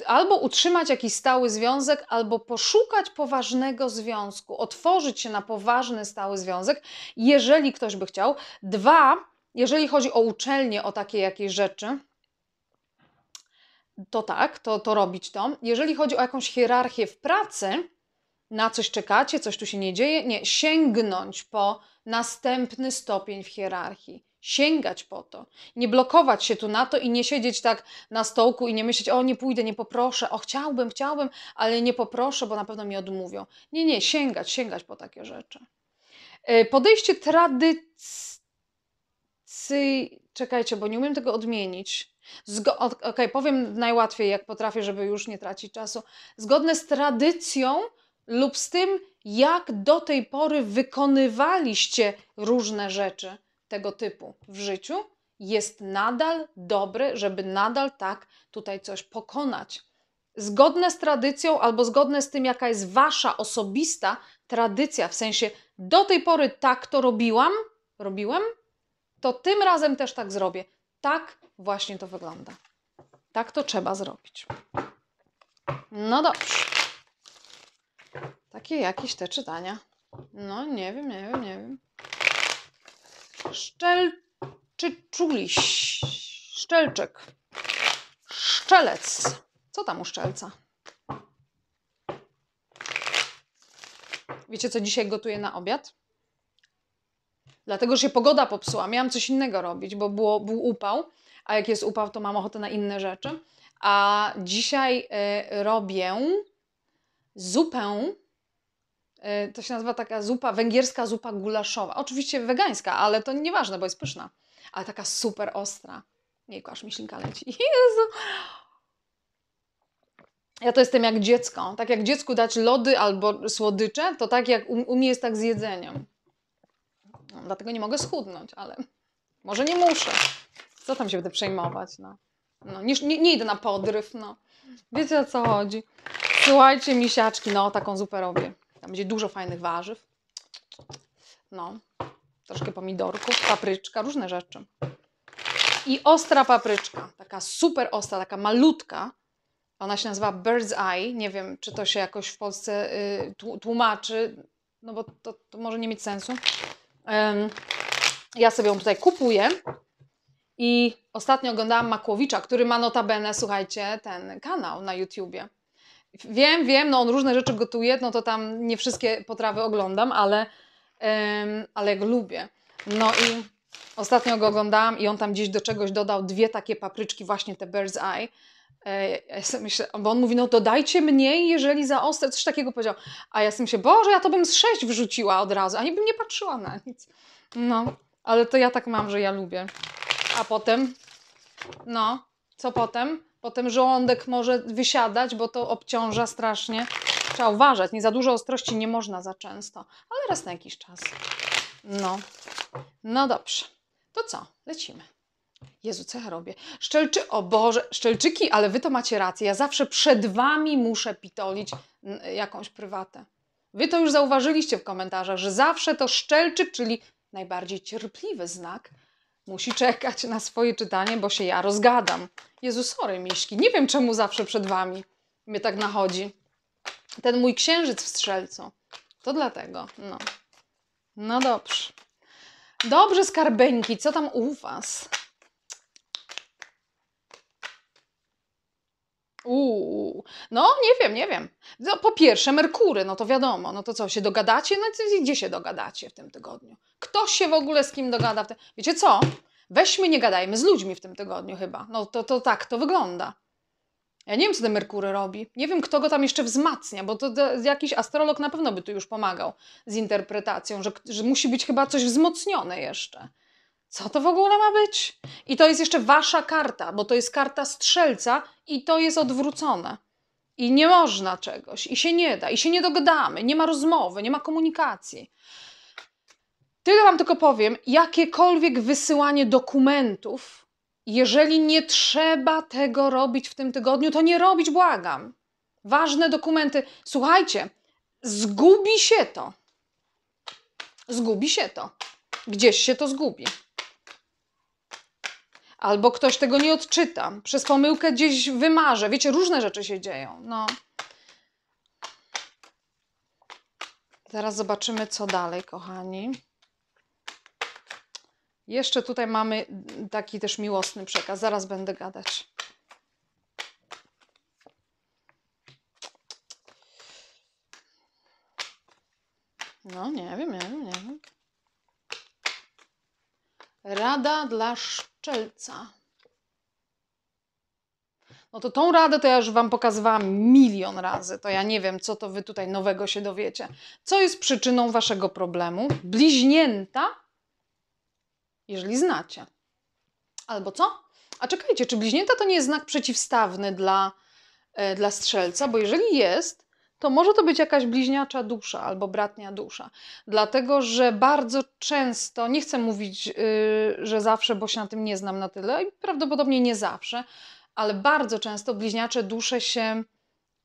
albo utrzymać jakiś stały związek, albo poszukać poważnego związku, otworzyć się na poważny stały związek, jeżeli ktoś by chciał. Dwa, jeżeli chodzi o uczelnie, o takie jakieś rzeczy, to tak, to, to robić to. Jeżeli chodzi o jakąś hierarchię w pracy, na coś czekacie, coś tu się nie dzieje, nie, sięgnąć po następny stopień w hierarchii sięgać po to, nie blokować się tu na to i nie siedzieć tak na stołku i nie myśleć, o nie pójdę, nie poproszę, o chciałbym, chciałbym, ale nie poproszę, bo na pewno mi odmówią. Nie, nie, sięgać, sięgać po takie rzeczy. E, podejście tradycyjne, Czekajcie, bo nie umiem tego odmienić. Zgo... Okej, okay, powiem najłatwiej, jak potrafię, żeby już nie tracić czasu. Zgodne z tradycją lub z tym, jak do tej pory wykonywaliście różne rzeczy tego typu w życiu jest nadal dobry, żeby nadal tak tutaj coś pokonać. Zgodne z tradycją albo zgodne z tym, jaka jest wasza osobista tradycja, w sensie do tej pory tak to robiłam, robiłem, to tym razem też tak zrobię. Tak właśnie to wygląda. Tak to trzeba zrobić. No dobrze. Takie jakieś te czytania. No nie wiem, nie wiem, nie wiem. Szczelczyczuliś. szczelczek Szczelec. Co tam u szczelca? Wiecie, co dzisiaj gotuję na obiad? Dlatego, że się pogoda popsuła. Miałam coś innego robić, bo było, był upał. A jak jest upał, to mam ochotę na inne rzeczy. A dzisiaj y, robię zupę E, to się nazywa taka zupa, węgierska zupa gulaszowa. Oczywiście wegańska, ale to nieważne, bo jest pyszna. Ale taka super ostra. Nie aż mi ślinka leci. Jezu! Ja to jestem jak dziecko. Tak jak dziecku dać lody albo słodycze, to tak jak u, u mnie jest tak z jedzeniem. No, dlatego nie mogę schudnąć, ale może nie muszę. Co tam się będę przejmować, no. no nie, nie, nie idę na podryw, no. Wiecie o co chodzi. Słuchajcie, misiaczki, no taką zupę robię. Tam będzie dużo fajnych warzyw. No, troszkę pomidorków, papryczka, różne rzeczy. I ostra papryczka, taka super ostra, taka malutka. Ona się nazywa Bird's Eye. Nie wiem, czy to się jakoś w Polsce y, tłumaczy, no bo to, to może nie mieć sensu. ja sobie ją tutaj kupuję. I ostatnio oglądałam Makłowicza, który ma notabene, słuchajcie, ten kanał na YouTubie. Wiem, wiem, no on różne rzeczy gotuje, no to tam nie wszystkie potrawy oglądam, ale, ym, ale go lubię. No i ostatnio go oglądałam i on tam gdzieś do czegoś dodał dwie takie papryczki, właśnie te bird's eye. E, ja sobie myślę, bo on mówi, no to dajcie mniej, jeżeli za ostre, coś takiego powiedział. A ja sobie myślę, Boże, ja to bym z sześć wrzuciła od razu, ani bym nie patrzyła na nic. No, ale to ja tak mam, że ja lubię. A potem, no, co potem? Potem żołądek może wysiadać, bo to obciąża strasznie. Trzeba uważać, nie za dużo ostrości nie można za często, ale raz na jakiś czas. No, no dobrze. To co? Lecimy. Jezu, co ja robię? Szczelczy, o Boże, szczelczyki, ale wy to macie rację. Ja zawsze przed wami muszę pitolić jakąś prywatę. Wy to już zauważyliście w komentarzach, że zawsze to szczelczyk, czyli najbardziej cierpliwy znak, musi czekać na swoje czytanie, bo się ja rozgadam. Jezu, sorry, miśki, nie wiem czemu zawsze przed wami mnie tak nachodzi. Ten mój księżyc w strzelcu. To dlatego, no. No dobrze. Dobrze, skarbeńki, co tam u was? Uuu, no nie wiem, nie wiem. No, po pierwsze, Merkury, no to wiadomo, no to co, się dogadacie? No gdzie się dogadacie w tym tygodniu? Kto się w ogóle z kim dogada? W te... Wiecie co? Weźmy, nie gadajmy z ludźmi w tym tygodniu chyba. No to, to tak to wygląda. Ja nie wiem, co ten Merkury robi. Nie wiem, kto go tam jeszcze wzmacnia, bo to, to jakiś astrolog na pewno by tu już pomagał z interpretacją, że, że musi być chyba coś wzmocnione jeszcze. Co to w ogóle ma być? I to jest jeszcze wasza karta, bo to jest karta strzelca i to jest odwrócone i nie można czegoś, i się nie da, i się nie dogadamy, nie ma rozmowy, nie ma komunikacji. Tyle Wam tylko powiem, jakiekolwiek wysyłanie dokumentów, jeżeli nie trzeba tego robić w tym tygodniu, to nie robić, błagam. Ważne dokumenty. Słuchajcie, zgubi się to. Zgubi się to. Gdzieś się to zgubi albo ktoś tego nie odczyta, przez pomyłkę gdzieś wymarzę. Wiecie, różne rzeczy się dzieją. No. Zaraz zobaczymy, co dalej, kochani. Jeszcze tutaj mamy taki też miłosny przekaz. Zaraz będę gadać. No, nie wiem, nie wiem, nie wiem. Rada dla Strzelca. No to tą radę to ja już Wam pokazywałam milion razy. To ja nie wiem, co to Wy tutaj nowego się dowiecie. Co jest przyczyną Waszego problemu? Bliźnięta, jeżeli znacie. Albo co? A czekajcie, czy bliźnięta to nie jest znak przeciwstawny dla, e, dla strzelca? Bo jeżeli jest, to może to być jakaś bliźniacza dusza albo bratnia dusza. Dlatego, że bardzo często, nie chcę mówić, yy, że zawsze, bo się na tym nie znam na tyle i prawdopodobnie nie zawsze, ale bardzo często bliźniacze dusze się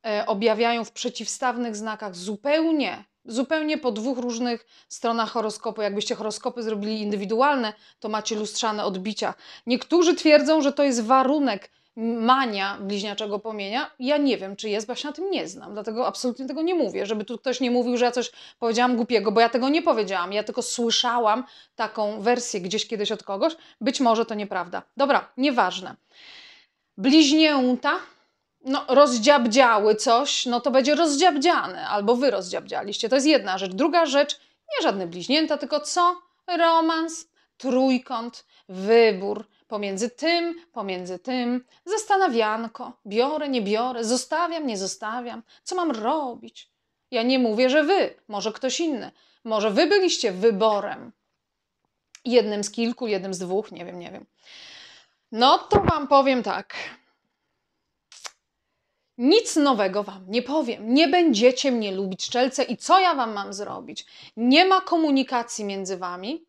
yy, objawiają w przeciwstawnych znakach zupełnie. Zupełnie po dwóch różnych stronach horoskopu. Jakbyście horoskopy zrobili indywidualne, to macie lustrzane odbicia. Niektórzy twierdzą, że to jest warunek mania bliźniaczego pomienia, ja nie wiem, czy jest, bo ja się na tym nie znam. Dlatego absolutnie tego nie mówię, żeby tu ktoś nie mówił, że ja coś powiedziałam głupiego, bo ja tego nie powiedziałam. Ja tylko słyszałam taką wersję gdzieś kiedyś od kogoś. Być może to nieprawda. Dobra, nieważne. Bliźnięta no, rozdziabdziały coś, no to będzie rozdziabdziane, albo wy rozdziabdzialiście. To jest jedna rzecz. Druga rzecz, nie żadne bliźnięta, tylko co? Romans, trójkąt, wybór, Pomiędzy tym, pomiędzy tym, zastanawianko, biorę, nie biorę, zostawiam, nie zostawiam, co mam robić? Ja nie mówię, że wy, może ktoś inny, może wy byliście wyborem. Jednym z kilku, jednym z dwóch, nie wiem, nie wiem. No to Wam powiem tak. Nic nowego Wam nie powiem. Nie będziecie mnie lubić, szczelce, i co ja Wam mam zrobić? Nie ma komunikacji między Wami.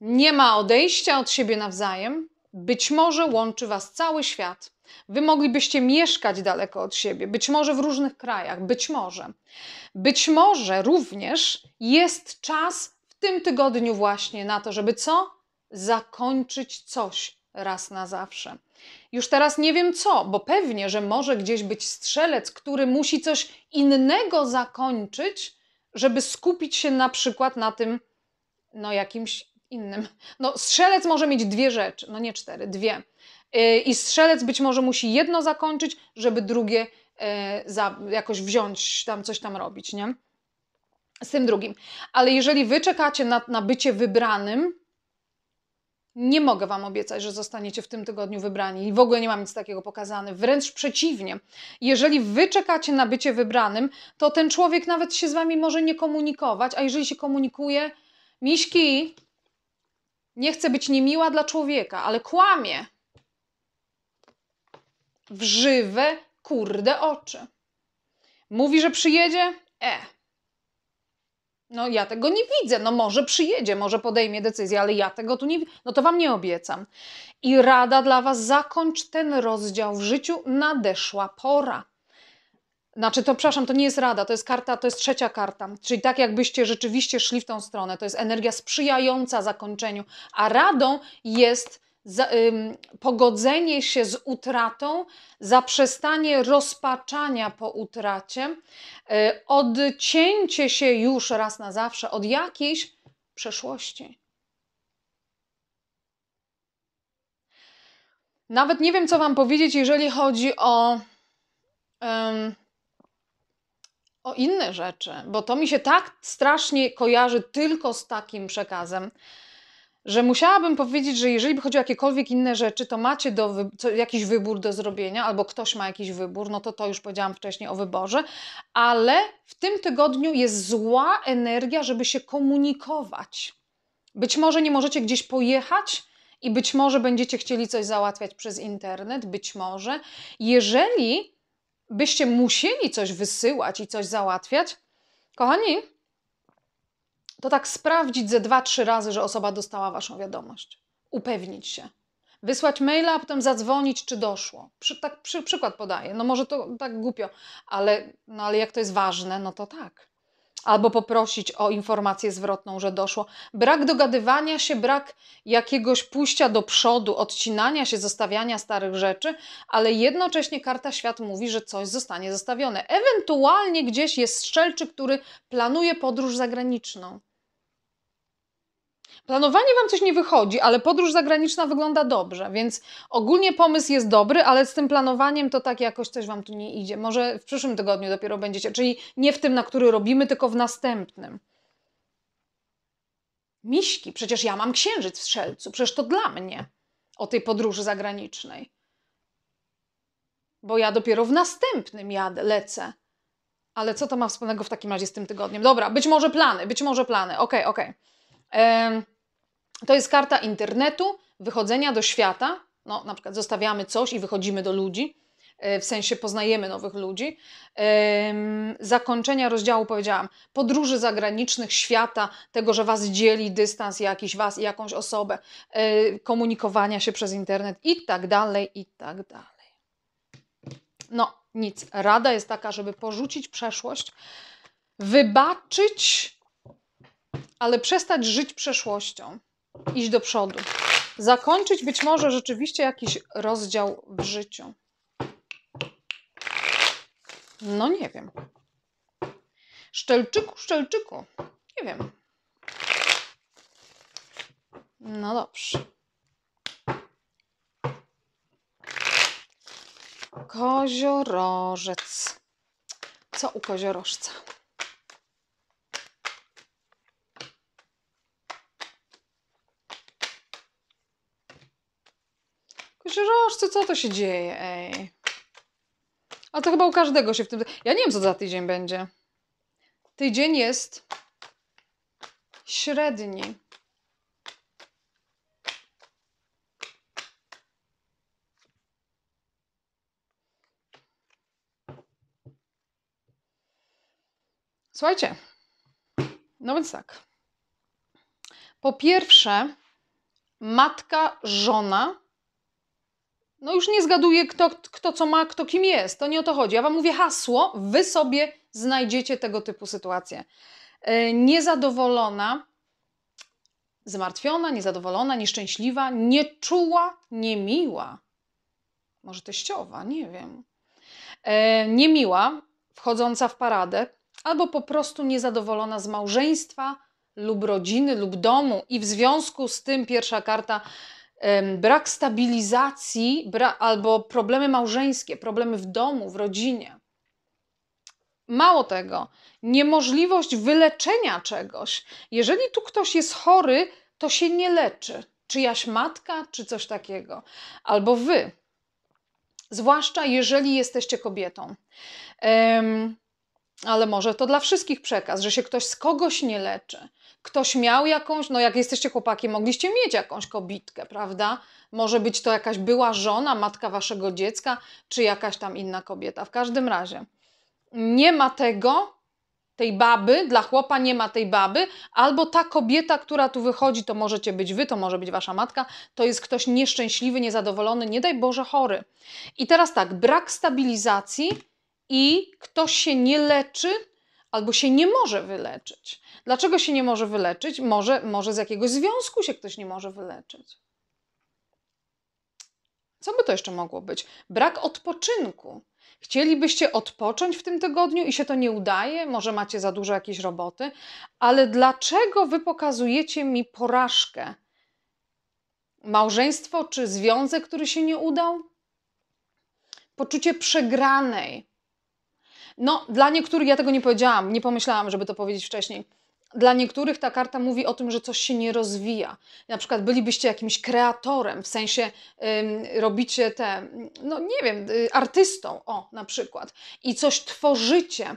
Nie ma odejścia od siebie nawzajem. Być może łączy Was cały świat. Wy moglibyście mieszkać daleko od siebie, być może w różnych krajach, być może. Być może również jest czas w tym tygodniu właśnie na to, żeby co? Zakończyć coś raz na zawsze. Już teraz nie wiem co, bo pewnie, że może gdzieś być strzelec, który musi coś innego zakończyć, żeby skupić się na przykład na tym, no jakimś innym. No, strzelec może mieć dwie rzeczy, no nie cztery, dwie. Y, I strzelec być może musi jedno zakończyć, żeby drugie y, za, jakoś wziąć, tam coś tam robić, nie? Z tym drugim. Ale jeżeli wy czekacie na, na bycie wybranym, nie mogę Wam obiecać, że zostaniecie w tym tygodniu wybrani i w ogóle nie mam nic takiego pokazane. Wręcz przeciwnie, jeżeli Wy czekacie na bycie wybranym, to ten człowiek nawet się z Wami może nie komunikować, a jeżeli się komunikuje, miśki, nie chcę być niemiła dla człowieka, ale kłamie w żywe, kurde oczy. Mówi, że przyjedzie? E. No ja tego nie widzę. No może przyjedzie, może podejmie decyzję, ale ja tego tu nie widzę. No to wam nie obiecam. I rada dla was, zakończ ten rozdział w życiu. Nadeszła pora. Znaczy, to przepraszam, to nie jest rada, to jest karta, to jest trzecia karta. Czyli tak, jakbyście rzeczywiście szli w tą stronę. To jest energia sprzyjająca zakończeniu, a radą jest za, ym, pogodzenie się z utratą, zaprzestanie rozpaczania po utracie, yy, odcięcie się już raz na zawsze od jakiejś przeszłości. Nawet nie wiem, co Wam powiedzieć, jeżeli chodzi o o inne rzeczy, bo to mi się tak strasznie kojarzy tylko z takim przekazem, że musiałabym powiedzieć, że jeżeli by chodziło o jakiekolwiek inne rzeczy, to macie do wy co, jakiś wybór do zrobienia, albo ktoś ma jakiś wybór, no to to już powiedziałam wcześniej o wyborze, ale w tym tygodniu jest zła energia, żeby się komunikować. Być może nie możecie gdzieś pojechać, i być może będziecie chcieli coś załatwiać przez internet, być może. Jeżeli byście musieli coś wysyłać i coś załatwiać, kochani, to tak sprawdzić ze dwa, trzy razy, że osoba dostała waszą wiadomość. Upewnić się. Wysłać maila, a potem zadzwonić, czy doszło. Przy, tak przy, przykład podaję. No może to tak głupio, ale, no ale jak to jest ważne, no to tak albo poprosić o informację zwrotną, że doszło. Brak dogadywania się, brak jakiegoś pójścia do przodu, odcinania się, zostawiania starych rzeczy, ale jednocześnie karta świat mówi, że coś zostanie zostawione. Ewentualnie gdzieś jest strzelczy, który planuje podróż zagraniczną planowanie Wam coś nie wychodzi, ale podróż zagraniczna wygląda dobrze, więc ogólnie pomysł jest dobry, ale z tym planowaniem to tak jakoś coś Wam tu nie idzie. Może w przyszłym tygodniu dopiero będziecie, czyli nie w tym, na który robimy, tylko w następnym. Miśki, przecież ja mam księżyc w strzelcu, przecież to dla mnie o tej podróży zagranicznej. Bo ja dopiero w następnym jadę, lecę. Ale co to ma wspólnego w takim razie z tym tygodniem? Dobra, być może plany, być może plany. Okej, okay, okej. Okay. Um, to jest karta internetu, wychodzenia do świata. No, na przykład zostawiamy coś i wychodzimy do ludzi, e, w sensie poznajemy nowych ludzi. Zakończenia rozdziału powiedziałam: podróży zagranicznych, świata, tego, że was dzieli dystans jakiś, was i jakąś osobę, e, komunikowania się przez internet i tak dalej, i tak dalej. No, nic. Rada jest taka, żeby porzucić przeszłość, wybaczyć, ale przestać żyć przeszłością iść do przodu. Zakończyć być może rzeczywiście jakiś rozdział w życiu. No nie wiem. Szczelczyku, szczelczyku. Nie wiem. No dobrze. Koziorożec. Co u koziorożca? Rożce, co to się dzieje, ej? A to chyba u każdego się w tym... Ja nie wiem, co za tydzień będzie. Tydzień jest średni. Słuchajcie, no więc tak. Po pierwsze, matka, żona no już nie zgaduję, kto, kto co ma, kto kim jest. To nie o to chodzi. Ja Wam mówię hasło, Wy sobie znajdziecie tego typu sytuacje. E, niezadowolona, zmartwiona, niezadowolona, nieszczęśliwa, nieczuła, niemiła. Może teściowa, nie wiem. E, niemiła, wchodząca w paradę, albo po prostu niezadowolona z małżeństwa lub rodziny lub domu i w związku z tym pierwsza karta brak stabilizacji bra albo problemy małżeńskie, problemy w domu, w rodzinie. Mało tego, niemożliwość wyleczenia czegoś. Jeżeli tu ktoś jest chory, to się nie leczy. Czyjaś matka, czy coś takiego, albo wy. Zwłaszcza jeżeli jesteście kobietą. Um, ale może to dla wszystkich przekaz, że się ktoś z kogoś nie leczy ktoś miał jakąś, no jak jesteście chłopakiem, mogliście mieć jakąś kobitkę, prawda? Może być to jakaś była żona, matka waszego dziecka, czy jakaś tam inna kobieta. W każdym razie nie ma tego, tej baby, dla chłopa nie ma tej baby, albo ta kobieta, która tu wychodzi, to możecie być wy, to może być wasza matka, to jest ktoś nieszczęśliwy, niezadowolony, nie daj Boże, chory. I teraz tak, brak stabilizacji i ktoś się nie leczy albo się nie może wyleczyć. Dlaczego się nie może wyleczyć? Może, może z jakiegoś związku się ktoś nie może wyleczyć. Co by to jeszcze mogło być? Brak odpoczynku. Chcielibyście odpocząć w tym tygodniu i się to nie udaje, może macie za dużo jakiejś roboty, ale dlaczego wy pokazujecie mi porażkę? Małżeństwo czy związek, który się nie udał? Poczucie przegranej. No, dla niektórych ja tego nie powiedziałam, nie pomyślałam, żeby to powiedzieć wcześniej dla niektórych ta karta mówi o tym, że coś się nie rozwija. Na przykład bylibyście jakimś kreatorem, w sensie robicie te, no nie wiem, y, artystą, o na przykład, i coś tworzycie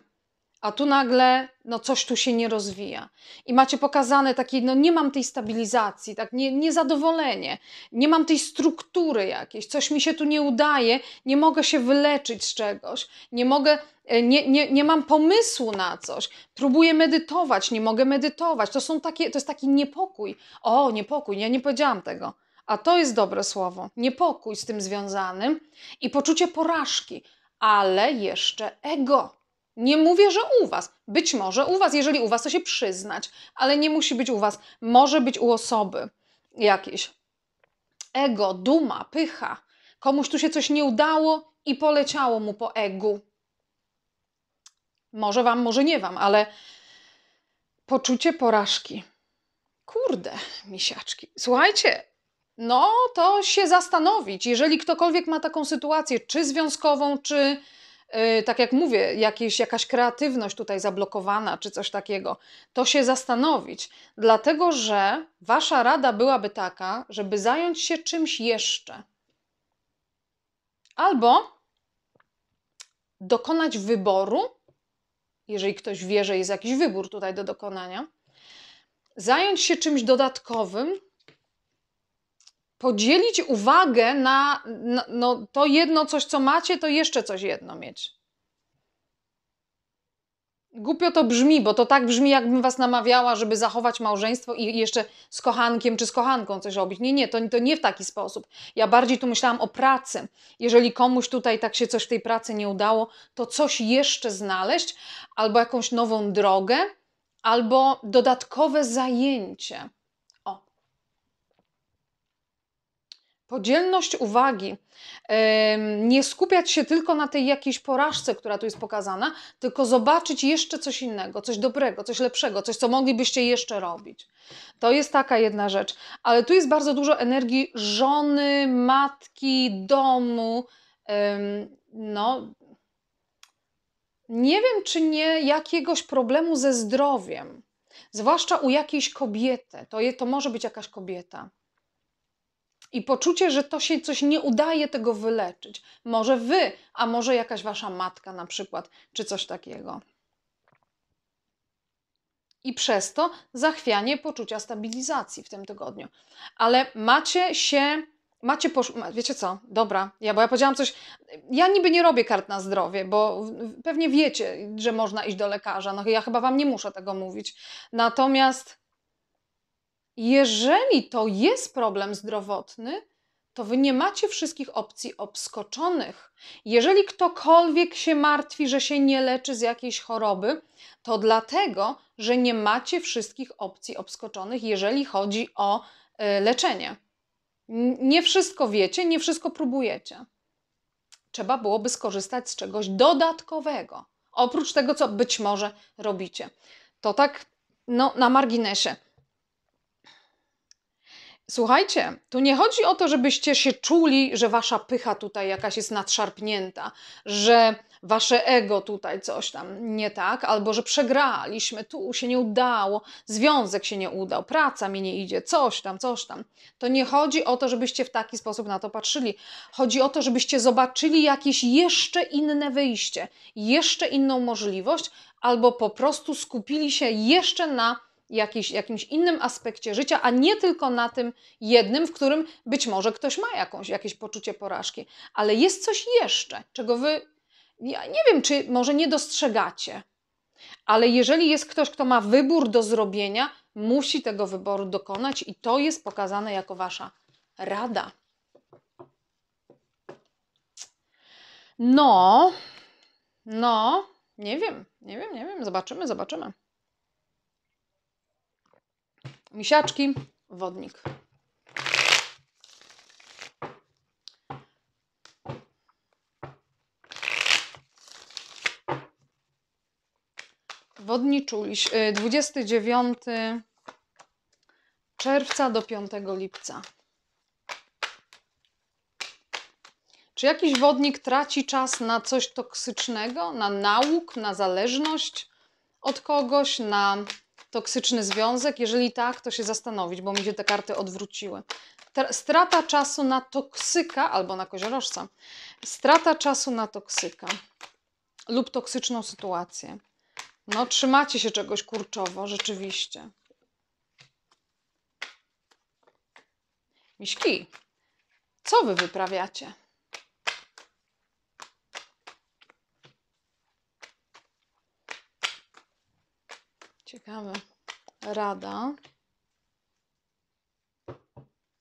a tu nagle no coś tu się nie rozwija. I macie pokazane takie, no nie mam tej stabilizacji, tak nie, niezadowolenie, nie mam tej struktury jakiejś, coś mi się tu nie udaje, nie mogę się wyleczyć z czegoś, nie mogę, e, nie, nie, nie mam pomysłu na coś, próbuję medytować, nie mogę medytować. To, są takie, to jest taki niepokój. O, niepokój, ja nie powiedziałam tego. A to jest dobre słowo. Niepokój z tym związanym i poczucie porażki, ale jeszcze ego nie mówię, że u Was. Być może u Was, jeżeli u Was, to się przyznać, ale nie musi być u Was. Może być u osoby jakiejś. Ego, duma, pycha. Komuś tu się coś nie udało i poleciało mu po egu. Może Wam, może nie Wam, ale poczucie porażki. Kurde, misiaczki. Słuchajcie, no to się zastanowić, jeżeli ktokolwiek ma taką sytuację, czy związkową, czy Yy, tak jak mówię, jakieś, jakaś kreatywność tutaj zablokowana czy coś takiego, to się zastanowić, dlatego że wasza rada byłaby taka, żeby zająć się czymś jeszcze. Albo dokonać wyboru, jeżeli ktoś wie, że jest jakiś wybór tutaj do dokonania, zająć się czymś dodatkowym, podzielić uwagę na, no, no, to jedno coś, co macie, to jeszcze coś jedno mieć. Głupio to brzmi, bo to tak brzmi, jakbym was namawiała, żeby zachować małżeństwo i jeszcze z kochankiem czy z kochanką coś robić. Nie, nie, to, to nie w taki sposób. Ja bardziej tu myślałam o pracy. Jeżeli komuś tutaj tak się coś w tej pracy nie udało, to coś jeszcze znaleźć, albo jakąś nową drogę, albo dodatkowe zajęcie. Podzielność uwagi, nie skupiać się tylko na tej jakiejś porażce, która tu jest pokazana, tylko zobaczyć jeszcze coś innego, coś dobrego, coś lepszego, coś, co moglibyście jeszcze robić. To jest taka jedna rzecz. Ale tu jest bardzo dużo energii żony, matki, domu. No, nie wiem, czy nie jakiegoś problemu ze zdrowiem, zwłaszcza u jakiejś kobiety. To, je, to może być jakaś kobieta i poczucie, że to się coś nie udaje tego wyleczyć. Może wy, a może jakaś wasza matka na przykład, czy coś takiego. I przez to zachwianie poczucia stabilizacji w tym tygodniu. Ale macie się macie posz... Wiecie co? Dobra, ja, bo ja powiedziałam coś. Ja niby nie robię kart na zdrowie, bo pewnie wiecie, że można iść do lekarza. No ja chyba wam nie muszę tego mówić. Natomiast jeżeli to jest problem zdrowotny, to wy nie macie wszystkich opcji obskoczonych. Jeżeli ktokolwiek się martwi, że się nie leczy z jakiejś choroby, to dlatego, że nie macie wszystkich opcji obskoczonych, jeżeli chodzi o y, leczenie. Nie wszystko wiecie, nie wszystko próbujecie. Trzeba byłoby skorzystać z czegoś dodatkowego, oprócz tego, co być może robicie. To tak no, na marginesie. Słuchajcie, tu nie chodzi o to, żebyście się czuli, że wasza pycha tutaj jakaś jest nadszarpnięta, że wasze ego tutaj coś tam nie tak, albo że przegraliśmy, tu się nie udało, związek się nie udał, praca mi nie idzie, coś tam, coś tam. To nie chodzi o to, żebyście w taki sposób na to patrzyli. Chodzi o to, żebyście zobaczyli jakieś jeszcze inne wyjście, jeszcze inną możliwość, albo po prostu skupili się jeszcze na jakiś, jakimś innym aspekcie życia, a nie tylko na tym jednym, w którym być może ktoś ma jakąś, jakieś poczucie porażki. Ale jest coś jeszcze, czego wy, ja nie wiem, czy może nie dostrzegacie, ale jeżeli jest ktoś, kto ma wybór do zrobienia, musi tego wyboru dokonać i to jest pokazane jako wasza rada. No, no, nie wiem, nie wiem, nie wiem, zobaczymy, zobaczymy misiaczki, wodnik. Wodniczuliś, 29 y, czerwca do 5 lipca. Czy jakiś wodnik traci czas na coś toksycznego, na nauk, na zależność od kogoś, na toksyczny związek? Jeżeli tak, to się zastanowić, bo mi się te karty odwróciły. Strata czasu na toksyka albo na koziorożca. Strata czasu na toksyka lub toksyczną sytuację. No, trzymacie się czegoś kurczowo, rzeczywiście. Miśki, co wy wyprawiacie? Ciekawe. Rada.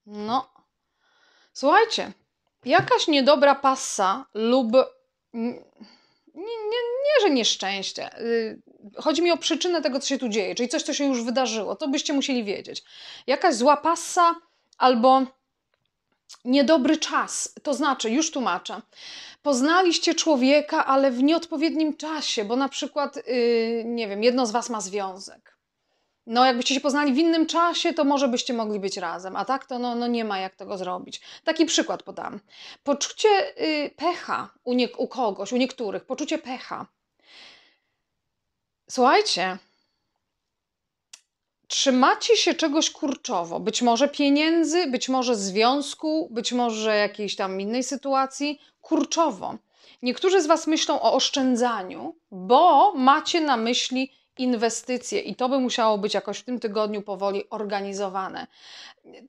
No. Słuchajcie, jakaś niedobra pasa lub nie, nie, nie, że nieszczęście. Y, chodzi mi o przyczynę tego, co się tu dzieje, czyli coś, co się już wydarzyło. To byście musieli wiedzieć. Jakaś zła pasa albo niedobry czas. To znaczy, już tłumaczę, poznaliście człowieka, ale w nieodpowiednim czasie, bo na przykład, yy, nie wiem, jedno z Was ma związek. No, jakbyście się poznali w innym czasie, to może byście mogli być razem, a tak to no, no nie ma jak tego zrobić. Taki przykład podam. Poczucie y, pecha u, nie, u kogoś, u niektórych, poczucie pecha. Słuchajcie, trzymacie się czegoś kurczowo, być może pieniędzy, być może związku, być może jakiejś tam innej sytuacji, kurczowo. Niektórzy z Was myślą o oszczędzaniu, bo macie na myśli inwestycje i to by musiało być jakoś w tym tygodniu powoli organizowane.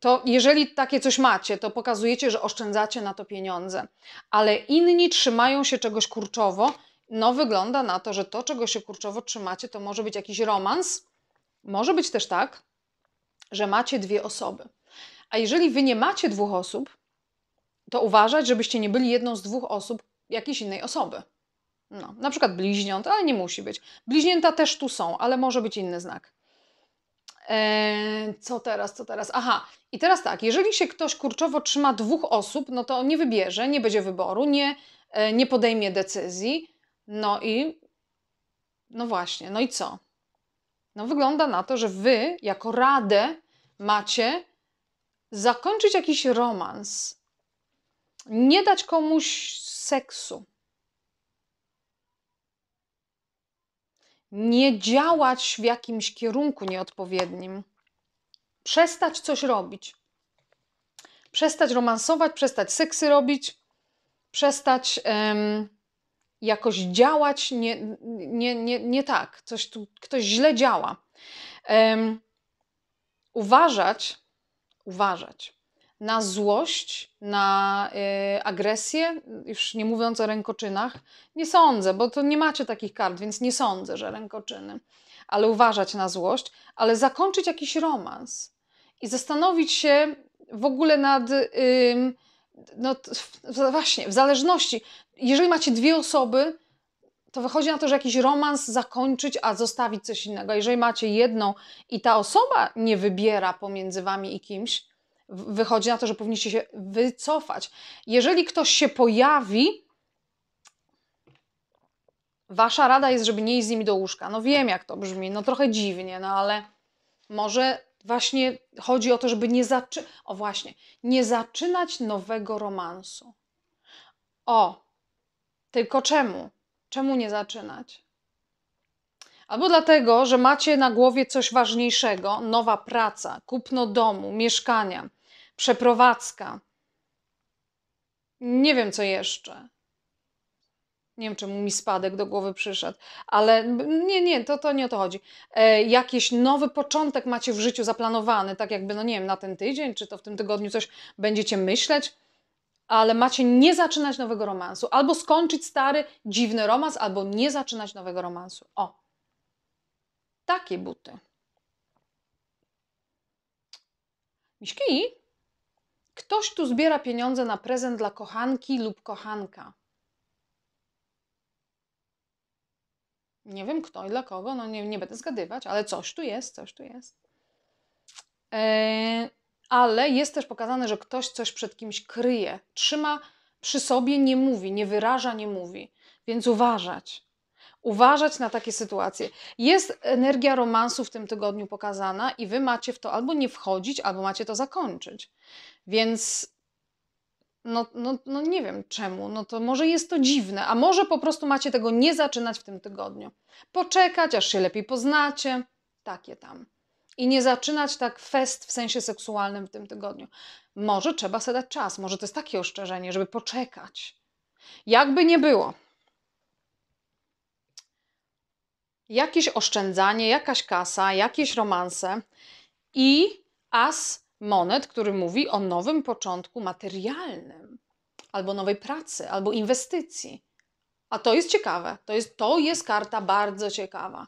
To jeżeli takie coś macie, to pokazujecie, że oszczędzacie na to pieniądze, ale inni trzymają się czegoś kurczowo. No, wygląda na to, że to, czego się kurczowo trzymacie, to może być jakiś romans, może być też tak, że macie dwie osoby. A jeżeli wy nie macie dwóch osób, to uważać, żebyście nie byli jedną z dwóch osób jakiejś innej osoby. No, na przykład bliźniąt, ale nie musi być. Bliźnięta też tu są, ale może być inny znak. Eee, co teraz, co teraz? Aha, i teraz tak, jeżeli się ktoś kurczowo trzyma dwóch osób, no to nie wybierze, nie będzie wyboru, nie, e, nie podejmie decyzji. No i no właśnie, no i co? No wygląda na to, że wy jako radę macie zakończyć jakiś romans, nie dać komuś seksu, nie działać w jakimś kierunku nieodpowiednim, przestać coś robić, przestać romansować, przestać seksy robić, przestać jakoś działać nie, nie, nie, nie tak, coś tu, ktoś źle działa. Um, uważać, uważać na złość, na y, agresję, już nie mówiąc o rękoczynach, nie sądzę, bo to nie macie takich kart, więc nie sądzę, że rękoczyny, ale uważać na złość, ale zakończyć jakiś romans i zastanowić się w ogóle nad. Y, no właśnie, w zależności. Jeżeli macie dwie osoby, to wychodzi na to, że jakiś romans zakończyć, a zostawić coś innego. Jeżeli macie jedną i ta osoba nie wybiera pomiędzy wami i kimś, wychodzi na to, że powinniście się wycofać. Jeżeli ktoś się pojawi, wasza rada jest, żeby nie iść z nimi do łóżka. No wiem, jak to brzmi, no trochę dziwnie, no ale może Właśnie chodzi o to, żeby nie, zaczynać. o właśnie, nie zaczynać nowego romansu. O, tylko czemu? Czemu nie zaczynać? Albo dlatego, że macie na głowie coś ważniejszego nowa praca, kupno domu, mieszkania, przeprowadzka. Nie wiem co jeszcze nie wiem, czemu mi spadek do głowy przyszedł, ale nie, nie, to, to nie o to chodzi. E, jakiś nowy początek macie w życiu zaplanowany, tak jakby, no nie wiem, na ten tydzień, czy to w tym tygodniu coś będziecie myśleć, ale macie nie zaczynać nowego romansu. Albo skończyć stary, dziwny romans, albo nie zaczynać nowego romansu. O. Takie buty. Miśki, ktoś tu zbiera pieniądze na prezent dla kochanki lub kochanka. Nie wiem kto i dla kogo, no nie, nie będę zgadywać, ale coś tu jest, coś tu jest. E, ale jest też pokazane, że ktoś coś przed kimś kryje, trzyma przy sobie, nie mówi, nie wyraża, nie mówi. Więc uważać. Uważać na takie sytuacje. Jest energia romansu w tym tygodniu pokazana i wy macie w to albo nie wchodzić, albo macie to zakończyć. Więc no, no, no nie wiem czemu, no to może jest to dziwne, a może po prostu macie tego nie zaczynać w tym tygodniu. Poczekać, aż się lepiej poznacie, takie tam. I nie zaczynać tak fest w sensie seksualnym w tym tygodniu. Może trzeba sobie dać czas, może to jest takie oszczerzenie, żeby poczekać. Jakby nie było. Jakieś oszczędzanie, jakaś kasa, jakieś romanse i as Monet, który mówi o nowym początku materialnym, albo nowej pracy, albo inwestycji. A to jest ciekawe. To jest, to jest karta bardzo ciekawa.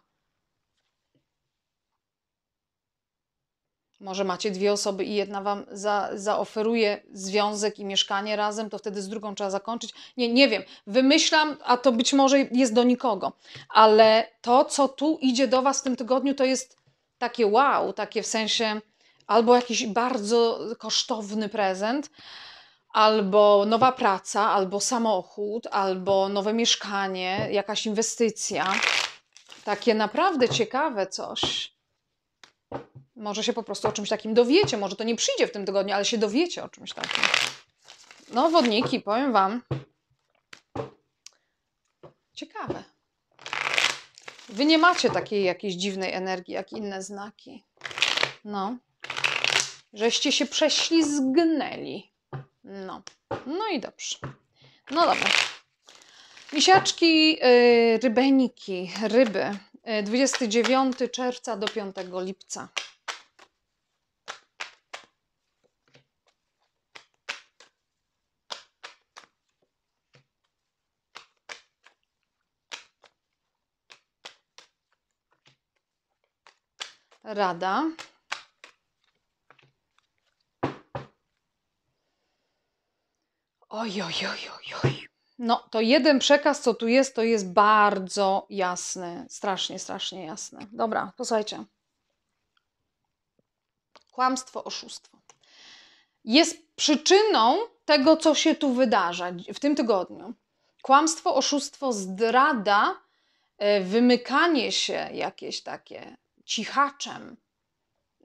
Może macie dwie osoby i jedna wam za, zaoferuje związek i mieszkanie razem, to wtedy z drugą trzeba zakończyć. Nie, nie wiem, wymyślam, a to być może jest do nikogo. Ale to, co tu idzie do was w tym tygodniu, to jest takie wow, takie w sensie albo jakiś bardzo kosztowny prezent, albo nowa praca, albo samochód, albo nowe mieszkanie, jakaś inwestycja. Takie naprawdę ciekawe coś. Może się po prostu o czymś takim dowiecie. Może to nie przyjdzie w tym tygodniu, ale się dowiecie o czymś takim. No, wodniki, powiem Wam. Ciekawe. Wy nie macie takiej jakiejś dziwnej energii, jak inne znaki. No żeście się prześlizgnęli. No, no i dobrze. No dobra. Misiaczki, yy, rybeniki, ryby. 29 y, czerwca do 5 lipca. Rada. Oj, oj, oj, oj, oj. No, to jeden przekaz, co tu jest, to jest bardzo jasny. Strasznie, strasznie jasny. Dobra, posłuchajcie. Kłamstwo, oszustwo. Jest przyczyną tego, co się tu wydarza w tym tygodniu. Kłamstwo, oszustwo, zdrada, e, wymykanie się jakieś takie cichaczem.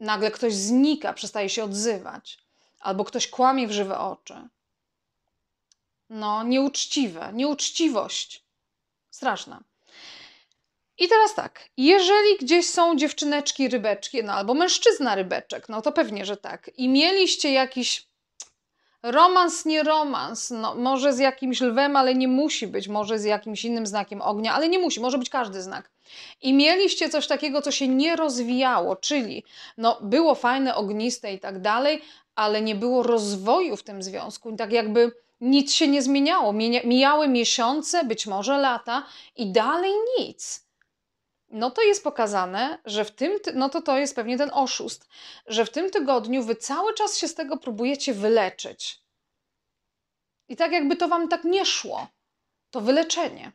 Nagle ktoś znika, przestaje się odzywać, albo ktoś kłamie w żywe oczy no, nieuczciwe, nieuczciwość. Straszna. I teraz tak, jeżeli gdzieś są dziewczyneczki rybeczki, no albo mężczyzna rybeczek, no to pewnie, że tak. I mieliście jakiś romans, nie romans, no, może z jakimś lwem, ale nie musi być, może z jakimś innym znakiem ognia, ale nie musi, może być każdy znak. I mieliście coś takiego, co się nie rozwijało, czyli no, było fajne, ogniste i tak dalej, ale nie było rozwoju w tym związku. Tak jakby nic się nie zmieniało. Mijały miesiące, być może lata i dalej nic. No to jest pokazane, że w tym, no to to jest pewnie ten oszust, że w tym tygodniu wy cały czas się z tego próbujecie wyleczyć. I tak jakby to wam tak nie szło, to wyleczenie.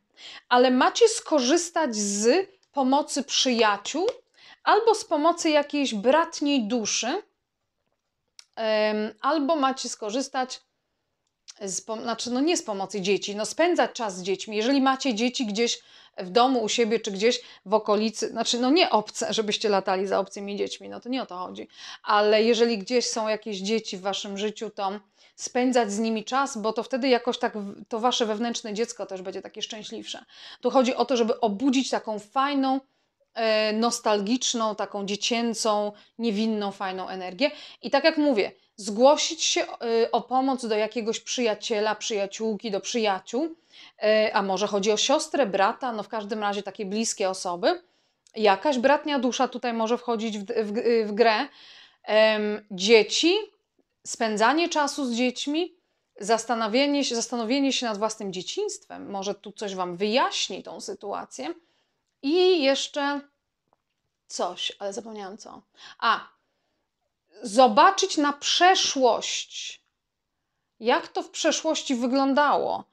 Ale macie skorzystać z pomocy przyjaciół albo z pomocy jakiejś bratniej duszy, albo macie skorzystać z, znaczy no nie z pomocy dzieci, no spędzać czas z dziećmi. Jeżeli macie dzieci gdzieś w domu, u siebie, czy gdzieś w okolicy, znaczy no nie obce, żebyście latali za obcymi dziećmi, no to nie o to chodzi, ale jeżeli gdzieś są jakieś dzieci w waszym życiu, to spędzać z nimi czas, bo to wtedy jakoś tak to wasze wewnętrzne dziecko też będzie takie szczęśliwsze. Tu chodzi o to, żeby obudzić taką fajną, e, nostalgiczną, taką dziecięcą, niewinną, fajną energię. I tak jak mówię, zgłosić się y, o pomoc do jakiegoś przyjaciela, przyjaciółki, do przyjaciół, y, a może chodzi o siostrę, brata, no w każdym razie takie bliskie osoby. Jakaś bratnia dusza tutaj może wchodzić w, w, w grę. Dzieci, spędzanie czasu z dziećmi, zastanowienie się, zastanowienie się nad własnym dzieciństwem, może tu coś Wam wyjaśni tą sytuację. I jeszcze coś, ale zapomniałam co. A, zobaczyć na przeszłość, jak to w przeszłości wyglądało.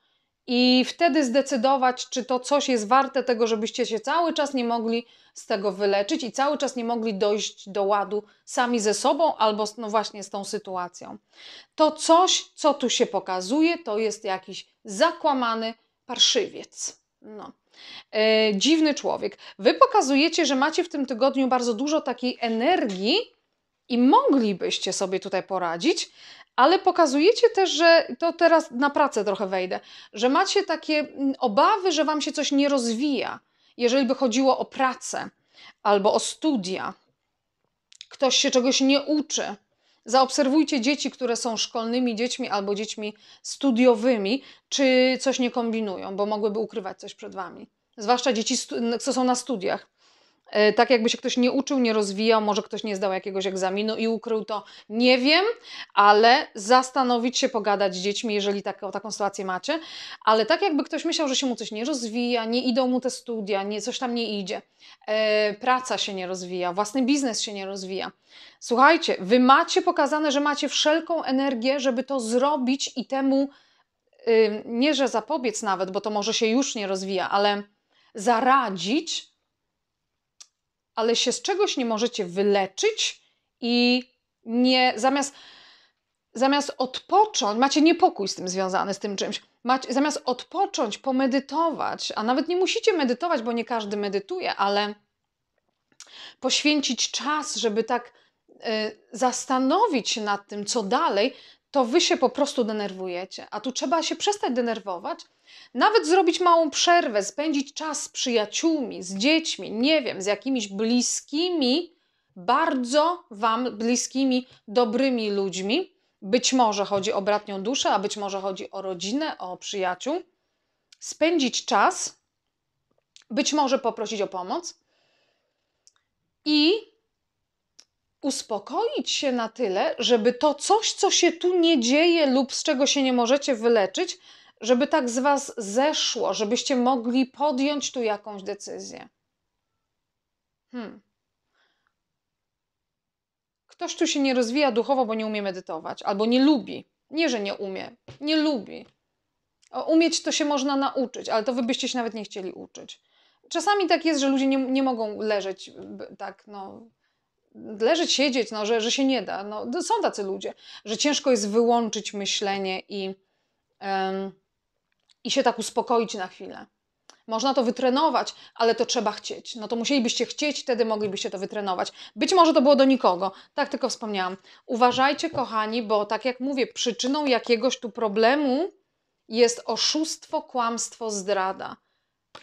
I wtedy zdecydować, czy to coś jest warte tego, żebyście się cały czas nie mogli z tego wyleczyć i cały czas nie mogli dojść do ładu sami ze sobą albo no właśnie z tą sytuacją. To coś, co tu się pokazuje, to jest jakiś zakłamany parszywiec. No. E, dziwny człowiek. Wy pokazujecie, że macie w tym tygodniu bardzo dużo takiej energii, i moglibyście sobie tutaj poradzić, ale pokazujecie też, że to teraz na pracę trochę wejdę, że macie takie mm, obawy, że wam się coś nie rozwija, jeżeli by chodziło o pracę albo o studia. Ktoś się czegoś nie uczy. Zaobserwujcie dzieci, które są szkolnymi dziećmi albo dziećmi studiowymi, czy coś nie kombinują, bo mogłyby ukrywać coś przed wami. Zwłaszcza dzieci, co są na studiach. E, tak jakby się ktoś nie uczył, nie rozwijał, może ktoś nie zdał jakiegoś egzaminu i ukrył to, nie wiem, ale zastanowić się, pogadać z dziećmi, jeżeli tak, taką sytuację macie, ale tak jakby ktoś myślał, że się mu coś nie rozwija, nie idą mu te studia, nie, coś tam nie idzie, e, praca się nie rozwija, własny biznes się nie rozwija. Słuchajcie, wy macie pokazane, że macie wszelką energię, żeby to zrobić i temu e, nie, że zapobiec nawet, bo to może się już nie rozwija, ale zaradzić, ale się z czegoś nie możecie wyleczyć i nie zamiast zamiast odpocząć, macie niepokój z tym związany, z tym czymś, macie, zamiast odpocząć, pomedytować, a nawet nie musicie medytować, bo nie każdy medytuje, ale poświęcić czas, żeby tak y, zastanowić się nad tym, co dalej, to wy się po prostu denerwujecie, a tu trzeba się przestać denerwować, nawet zrobić małą przerwę, spędzić czas z przyjaciółmi, z dziećmi, nie wiem, z jakimiś bliskimi, bardzo wam bliskimi, dobrymi ludźmi. Być może chodzi o bratnią duszę, a być może chodzi o rodzinę, o przyjaciół. Spędzić czas, być może poprosić o pomoc i uspokoić się na tyle, żeby to coś, co się tu nie dzieje lub z czego się nie możecie wyleczyć, żeby tak z was zeszło, żebyście mogli podjąć tu jakąś decyzję. Hmm. Ktoś tu się nie rozwija duchowo, bo nie umie medytować, albo nie lubi. Nie, że nie umie, nie lubi. Umieć to się można nauczyć, ale to wy byście się nawet nie chcieli uczyć. Czasami tak jest, że ludzie nie, nie mogą leżeć tak, no, leżeć, siedzieć, no, że, że się nie da. No, są tacy ludzie, że ciężko jest wyłączyć myślenie i, i się tak uspokoić na chwilę. Można to wytrenować, ale to trzeba chcieć. No to musielibyście chcieć, wtedy moglibyście to wytrenować. Być może to było do nikogo, tak tylko wspomniałam. Uważajcie, kochani, bo tak jak mówię, przyczyną jakiegoś tu problemu jest oszustwo, kłamstwo, zdrada,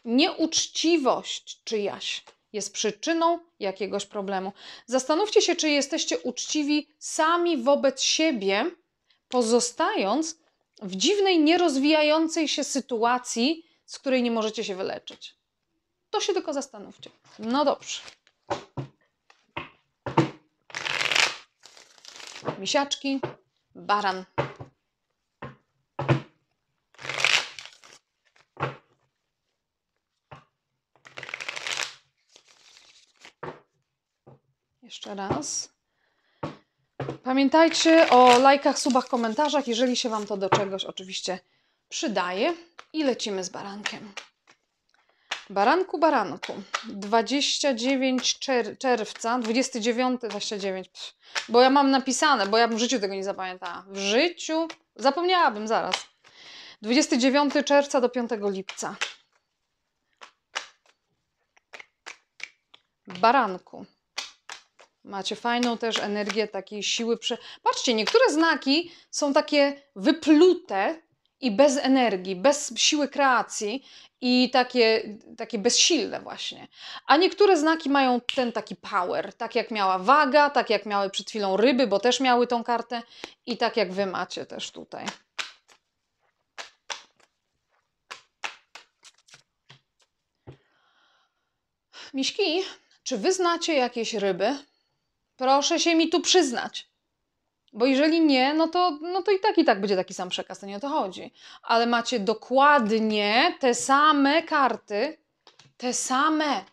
nieuczciwość czyjaś jest przyczyną jakiegoś problemu. Zastanówcie się, czy jesteście uczciwi sami wobec siebie, pozostając w dziwnej, nierozwijającej się sytuacji, z której nie możecie się wyleczyć. To się tylko zastanówcie. No dobrze. Misiaczki, baran. Jeszcze raz. Pamiętajcie o lajkach, subach, komentarzach, jeżeli się Wam to do czegoś oczywiście przydaje. I lecimy z barankiem. Baranku, baranku. 29 czer czerwca, 29, 29, pff, bo ja mam napisane, bo ja bym w życiu tego nie zapamiętała. W życiu? Zapomniałabym zaraz. 29 czerwca do 5 lipca. Baranku. Macie fajną też energię takiej siły. Prze... Patrzcie, niektóre znaki są takie wyplute i bez energii, bez siły kreacji i takie, takie bezsilne właśnie. A niektóre znaki mają ten taki power, tak jak miała waga, tak jak miały przed chwilą ryby, bo też miały tą kartę i tak jak Wy macie też tutaj. Miśki, czy Wy znacie jakieś ryby? Proszę się mi tu przyznać. Bo jeżeli nie, no to, no to i tak, i tak będzie taki sam przekaz, to nie o to chodzi. Ale macie dokładnie te same karty, te same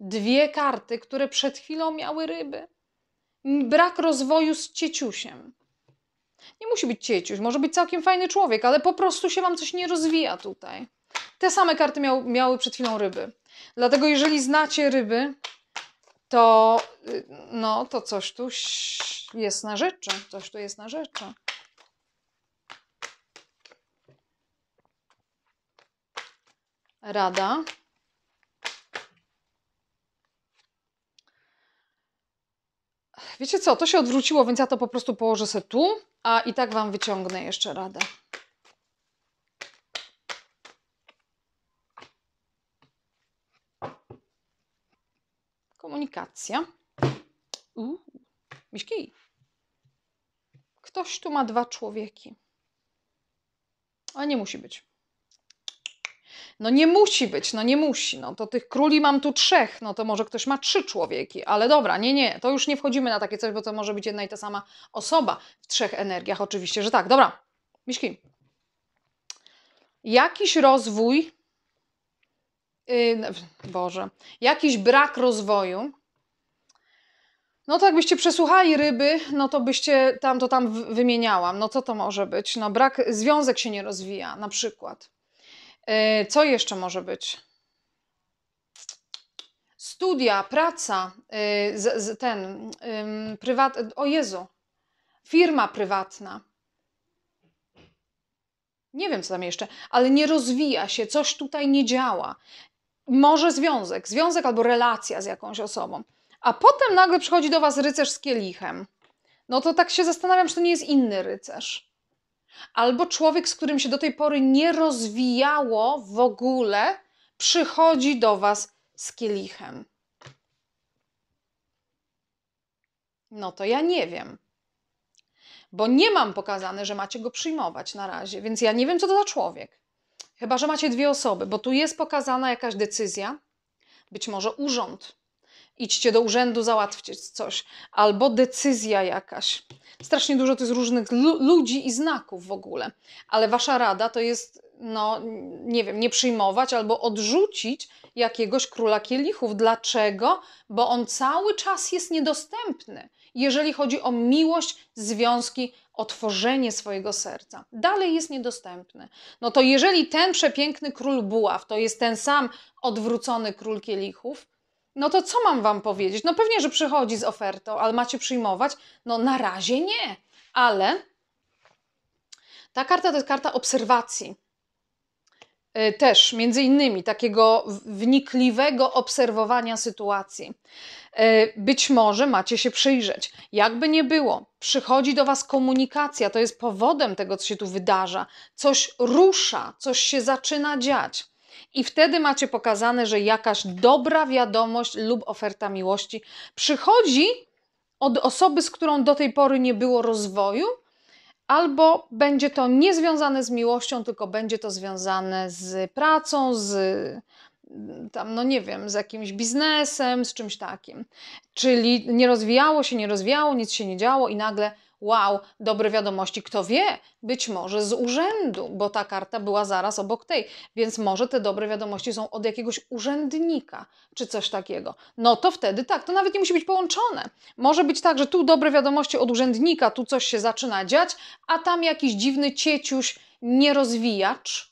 dwie karty, które przed chwilą miały ryby. Brak rozwoju z cieciusiem. Nie musi być cieciuś, może być całkiem fajny człowiek, ale po prostu się wam coś nie rozwija tutaj. Te same karty miał, miały przed chwilą ryby. Dlatego jeżeli znacie ryby, to y, no, to coś tu jest na rzeczy. Coś tu jest na rzeczy. Rada. Wiecie co, to się odwróciło, więc ja to po prostu położę se tu, a i tak Wam wyciągnę jeszcze radę. Komunikacja. Uuu, miśki. Ktoś tu ma dwa człowieki. a nie musi być. No nie musi być, no nie musi. No to tych króli mam tu trzech, no to może ktoś ma trzy człowieki, ale dobra, nie, nie, to już nie wchodzimy na takie coś, bo to może być jedna i ta sama osoba w trzech energiach, oczywiście, że tak. Dobra, Miśki. Jakiś rozwój Y, Boże, jakiś brak rozwoju, no tak byście przesłuchali ryby, no to byście tam to tam wymieniałam. No co to może być? No brak, związek się nie rozwija na przykład. Yy, co jeszcze może być? Studia, praca, yy, z, z, ten, yy, prywat, o Jezu, firma prywatna. Nie wiem, co tam jeszcze, ale nie rozwija się, coś tutaj nie działa może związek, związek albo relacja z jakąś osobą, a potem nagle przychodzi do was rycerz z kielichem, no to tak się zastanawiam, czy to nie jest inny rycerz. Albo człowiek, z którym się do tej pory nie rozwijało w ogóle, przychodzi do was z kielichem. No to ja nie wiem. Bo nie mam pokazane, że macie go przyjmować na razie, więc ja nie wiem, co to za człowiek. Chyba, że macie dwie osoby, bo tu jest pokazana jakaś decyzja, być może urząd. Idźcie do urzędu, załatwcie coś, albo decyzja jakaś. Strasznie dużo to jest różnych ludzi i znaków w ogóle, ale wasza rada to jest, no nie wiem, nie przyjmować albo odrzucić jakiegoś króla kielichów. Dlaczego? Bo on cały czas jest niedostępny jeżeli chodzi o miłość, związki, otworzenie swojego serca. Dalej jest niedostępny. No to jeżeli ten przepiękny król buław to jest ten sam odwrócony król kielichów, no to co mam wam powiedzieć? No pewnie, że przychodzi z ofertą, ale macie przyjmować? No na razie nie, ale ta karta to jest karta obserwacji. E, też, między innymi, takiego wnikliwego obserwowania sytuacji. E, być może macie się przyjrzeć. Jakby nie było, przychodzi do Was komunikacja, to jest powodem tego, co się tu wydarza. Coś rusza, coś się zaczyna dziać. I wtedy macie pokazane, że jakaś dobra wiadomość lub oferta miłości przychodzi od osoby, z którą do tej pory nie było rozwoju, albo będzie to niezwiązane z miłością, tylko będzie to związane z pracą, z tam, no nie wiem, z jakimś biznesem, z czymś takim. Czyli nie rozwijało się, nie rozwijało, nic się nie działo i nagle Wow, dobre wiadomości, kto wie? Być może z urzędu, bo ta karta była zaraz obok tej, więc może te dobre wiadomości są od jakiegoś urzędnika czy coś takiego. No to wtedy tak, to nawet nie musi być połączone. Może być tak, że tu dobre wiadomości od urzędnika, tu coś się zaczyna dziać, a tam jakiś dziwny cieciuś, nierozwijacz,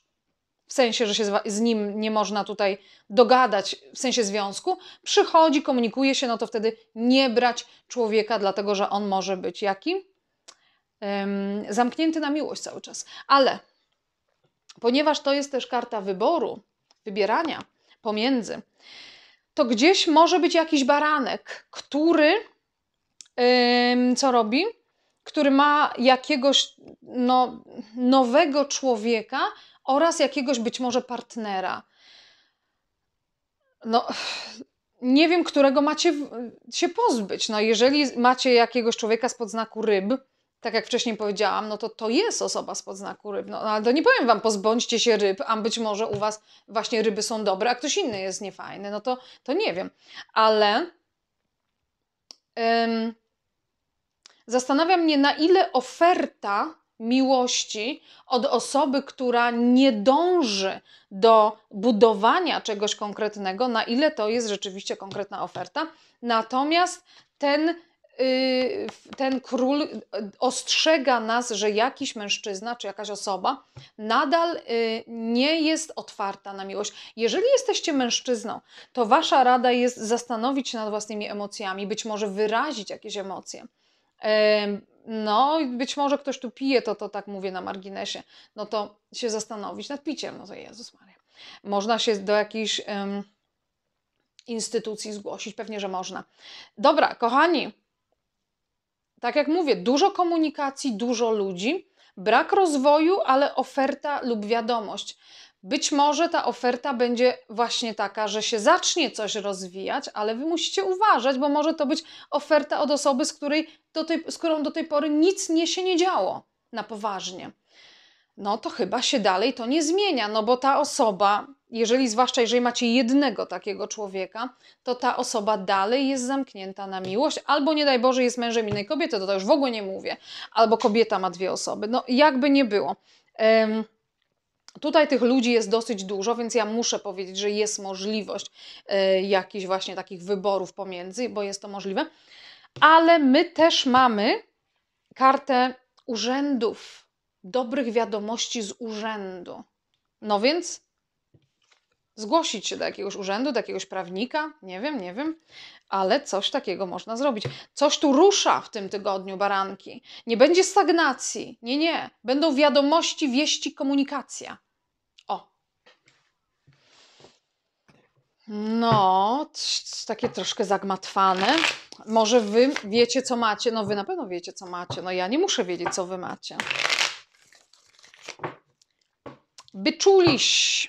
w sensie, że się z, nim nie można tutaj dogadać, w sensie związku, przychodzi, komunikuje się, no to wtedy nie brać człowieka, dlatego że on może być jaki? zamknięty na miłość cały czas. Ale ponieważ to jest też karta wyboru, wybierania pomiędzy, to gdzieś może być jakiś baranek, który co robi? Który ma jakiegoś no, nowego człowieka oraz jakiegoś być może partnera. No, nie wiem, którego macie się pozbyć. No, jeżeli macie jakiegoś człowieka spod znaku ryb, tak jak wcześniej powiedziałam, no to to jest osoba spod znaku ryb. No, no ale to nie powiem wam, pozbądźcie się ryb, a być może u was właśnie ryby są dobre, a ktoś inny jest niefajny. No to, to nie wiem. Ale ym, zastanawia mnie, na ile oferta miłości od osoby, która nie dąży do budowania czegoś konkretnego, na ile to jest rzeczywiście konkretna oferta. Natomiast ten Y, ten król y, ostrzega nas, że jakiś mężczyzna czy jakaś osoba nadal y, nie jest otwarta na miłość. Jeżeli jesteście mężczyzną, to wasza rada jest zastanowić się nad własnymi emocjami, być może wyrazić jakieś emocje. No, być może ktoś tu pije, to to tak mówię na marginesie. No to się zastanowić nad piciem. No to Jezus Maria. Można się do jakiejś um, instytucji zgłosić, pewnie, że można. Dobra, kochani, tak jak mówię, dużo komunikacji, dużo ludzi, brak rozwoju, ale oferta lub wiadomość. Być może ta oferta będzie właśnie taka, że się zacznie coś rozwijać, ale wy musicie uważać, bo może to być oferta od osoby, z, której do tej, z którą do tej pory nic nie się nie działo na poważnie. No to chyba się dalej to nie zmienia, no bo ta osoba jeżeli zwłaszcza jeżeli macie jednego takiego człowieka, to ta osoba dalej jest zamknięta na miłość, albo nie daj Boże jest mężem innej kobiety, to, to już w ogóle nie mówię, albo kobieta ma dwie osoby, no jakby nie było. Um, Tutaj tych ludzi jest dosyć dużo, więc ja muszę powiedzieć, że jest możliwość y, jakichś właśnie takich wyborów pomiędzy, bo jest to możliwe. Ale my też mamy kartę urzędów, dobrych wiadomości z urzędu. No więc zgłosić się do jakiegoś urzędu, do jakiegoś prawnika, nie wiem, nie wiem, ale coś takiego można zrobić. Coś tu rusza w tym tygodniu, baranki. Nie będzie stagnacji, nie, nie. Będą wiadomości, wieści, komunikacja. O. No, takie troszkę zagmatwane. Może wy wiecie, co macie. No, wy na pewno wiecie, co macie. No, ja nie muszę wiedzieć, co wy macie. Byczuliś.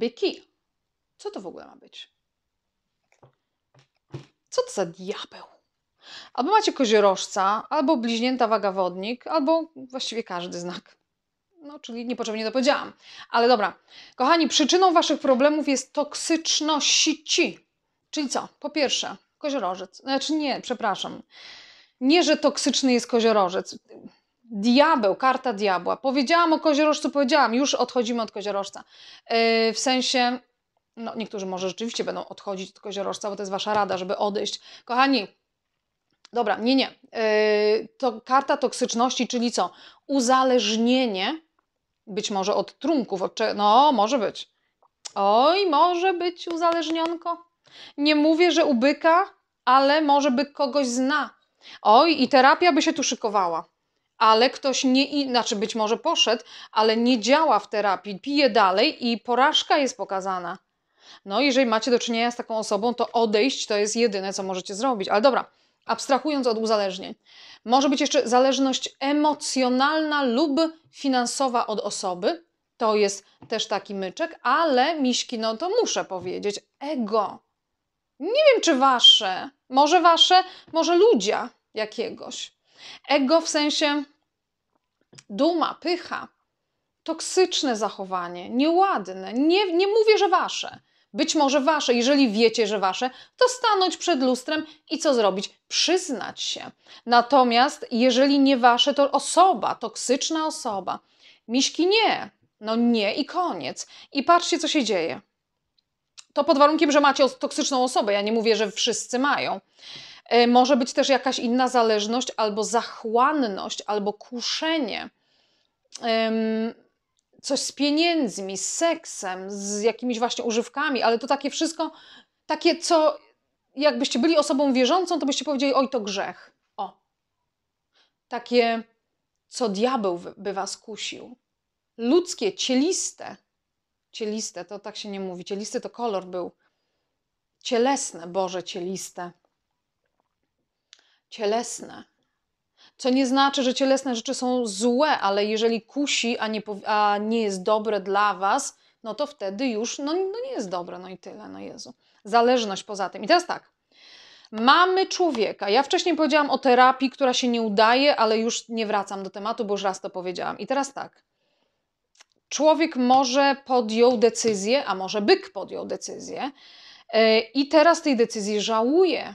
byki. Co to w ogóle ma być? Co to za diabeł? Albo macie koziorożca, albo bliźnięta waga wodnik, albo właściwie każdy znak. No, czyli niepotrzebnie to powiedziałam. Ale dobra, kochani, przyczyną waszych problemów jest toksyczność sieci. Czyli co? Po pierwsze, koziorożec. Znaczy nie, przepraszam. Nie, że toksyczny jest koziorożec. Diabeł, karta diabła. Powiedziałam o koziorożcu, powiedziałam, już odchodzimy od koziorożca. Yy, w sensie, no niektórzy może rzeczywiście będą odchodzić od koziorożca, bo to jest wasza rada, żeby odejść. Kochani, dobra, nie, nie. Yy, to karta toksyczności, czyli co? Uzależnienie, być może od trunków, od no może być. Oj, może być uzależnionko. Nie mówię, że ubyka, ale może by kogoś zna. Oj, i terapia by się tu szykowała ale ktoś nie, znaczy być może poszedł, ale nie działa w terapii, pije dalej i porażka jest pokazana. No, jeżeli macie do czynienia z taką osobą, to odejść to jest jedyne, co możecie zrobić. Ale dobra, abstrahując od uzależnień, może być jeszcze zależność emocjonalna lub finansowa od osoby. To jest też taki myczek, ale miśki, no to muszę powiedzieć, ego. Nie wiem, czy wasze, może wasze, może ludzia jakiegoś. Ego w sensie duma, pycha, toksyczne zachowanie, nieładne. Nie, nie mówię, że wasze. Być może wasze, jeżeli wiecie, że wasze, to stanąć przed lustrem i co zrobić? Przyznać się. Natomiast jeżeli nie wasze, to osoba, toksyczna osoba. Miśki nie. No nie i koniec. I patrzcie, co się dzieje. To pod warunkiem, że macie toksyczną osobę. Ja nie mówię, że wszyscy mają. E, może być też jakaś inna zależność, albo zachłanność, albo kuszenie. Coś z pieniędzmi, z seksem, z jakimiś właśnie używkami, ale to takie wszystko, takie co, jakbyście byli osobą wierzącą, to byście powiedzieli: Oj, to grzech. O. Takie, co diabeł by was kusił. Ludzkie, cieliste. Cieliste, to tak się nie mówi. Cieliste to kolor był. Cielesne, Boże, cieliste cielesne. Co nie znaczy, że cielesne rzeczy są złe, ale jeżeli kusi, a nie, a nie jest dobre dla was, no to wtedy już no, no nie jest dobre, no i tyle, no Jezu. Zależność poza tym. I teraz tak. Mamy człowieka. Ja wcześniej powiedziałam o terapii, która się nie udaje, ale już nie wracam do tematu, bo już raz to powiedziałam. I teraz tak. Człowiek może podjął decyzję, a może byk podjął decyzję, yy, i teraz tej decyzji żałuje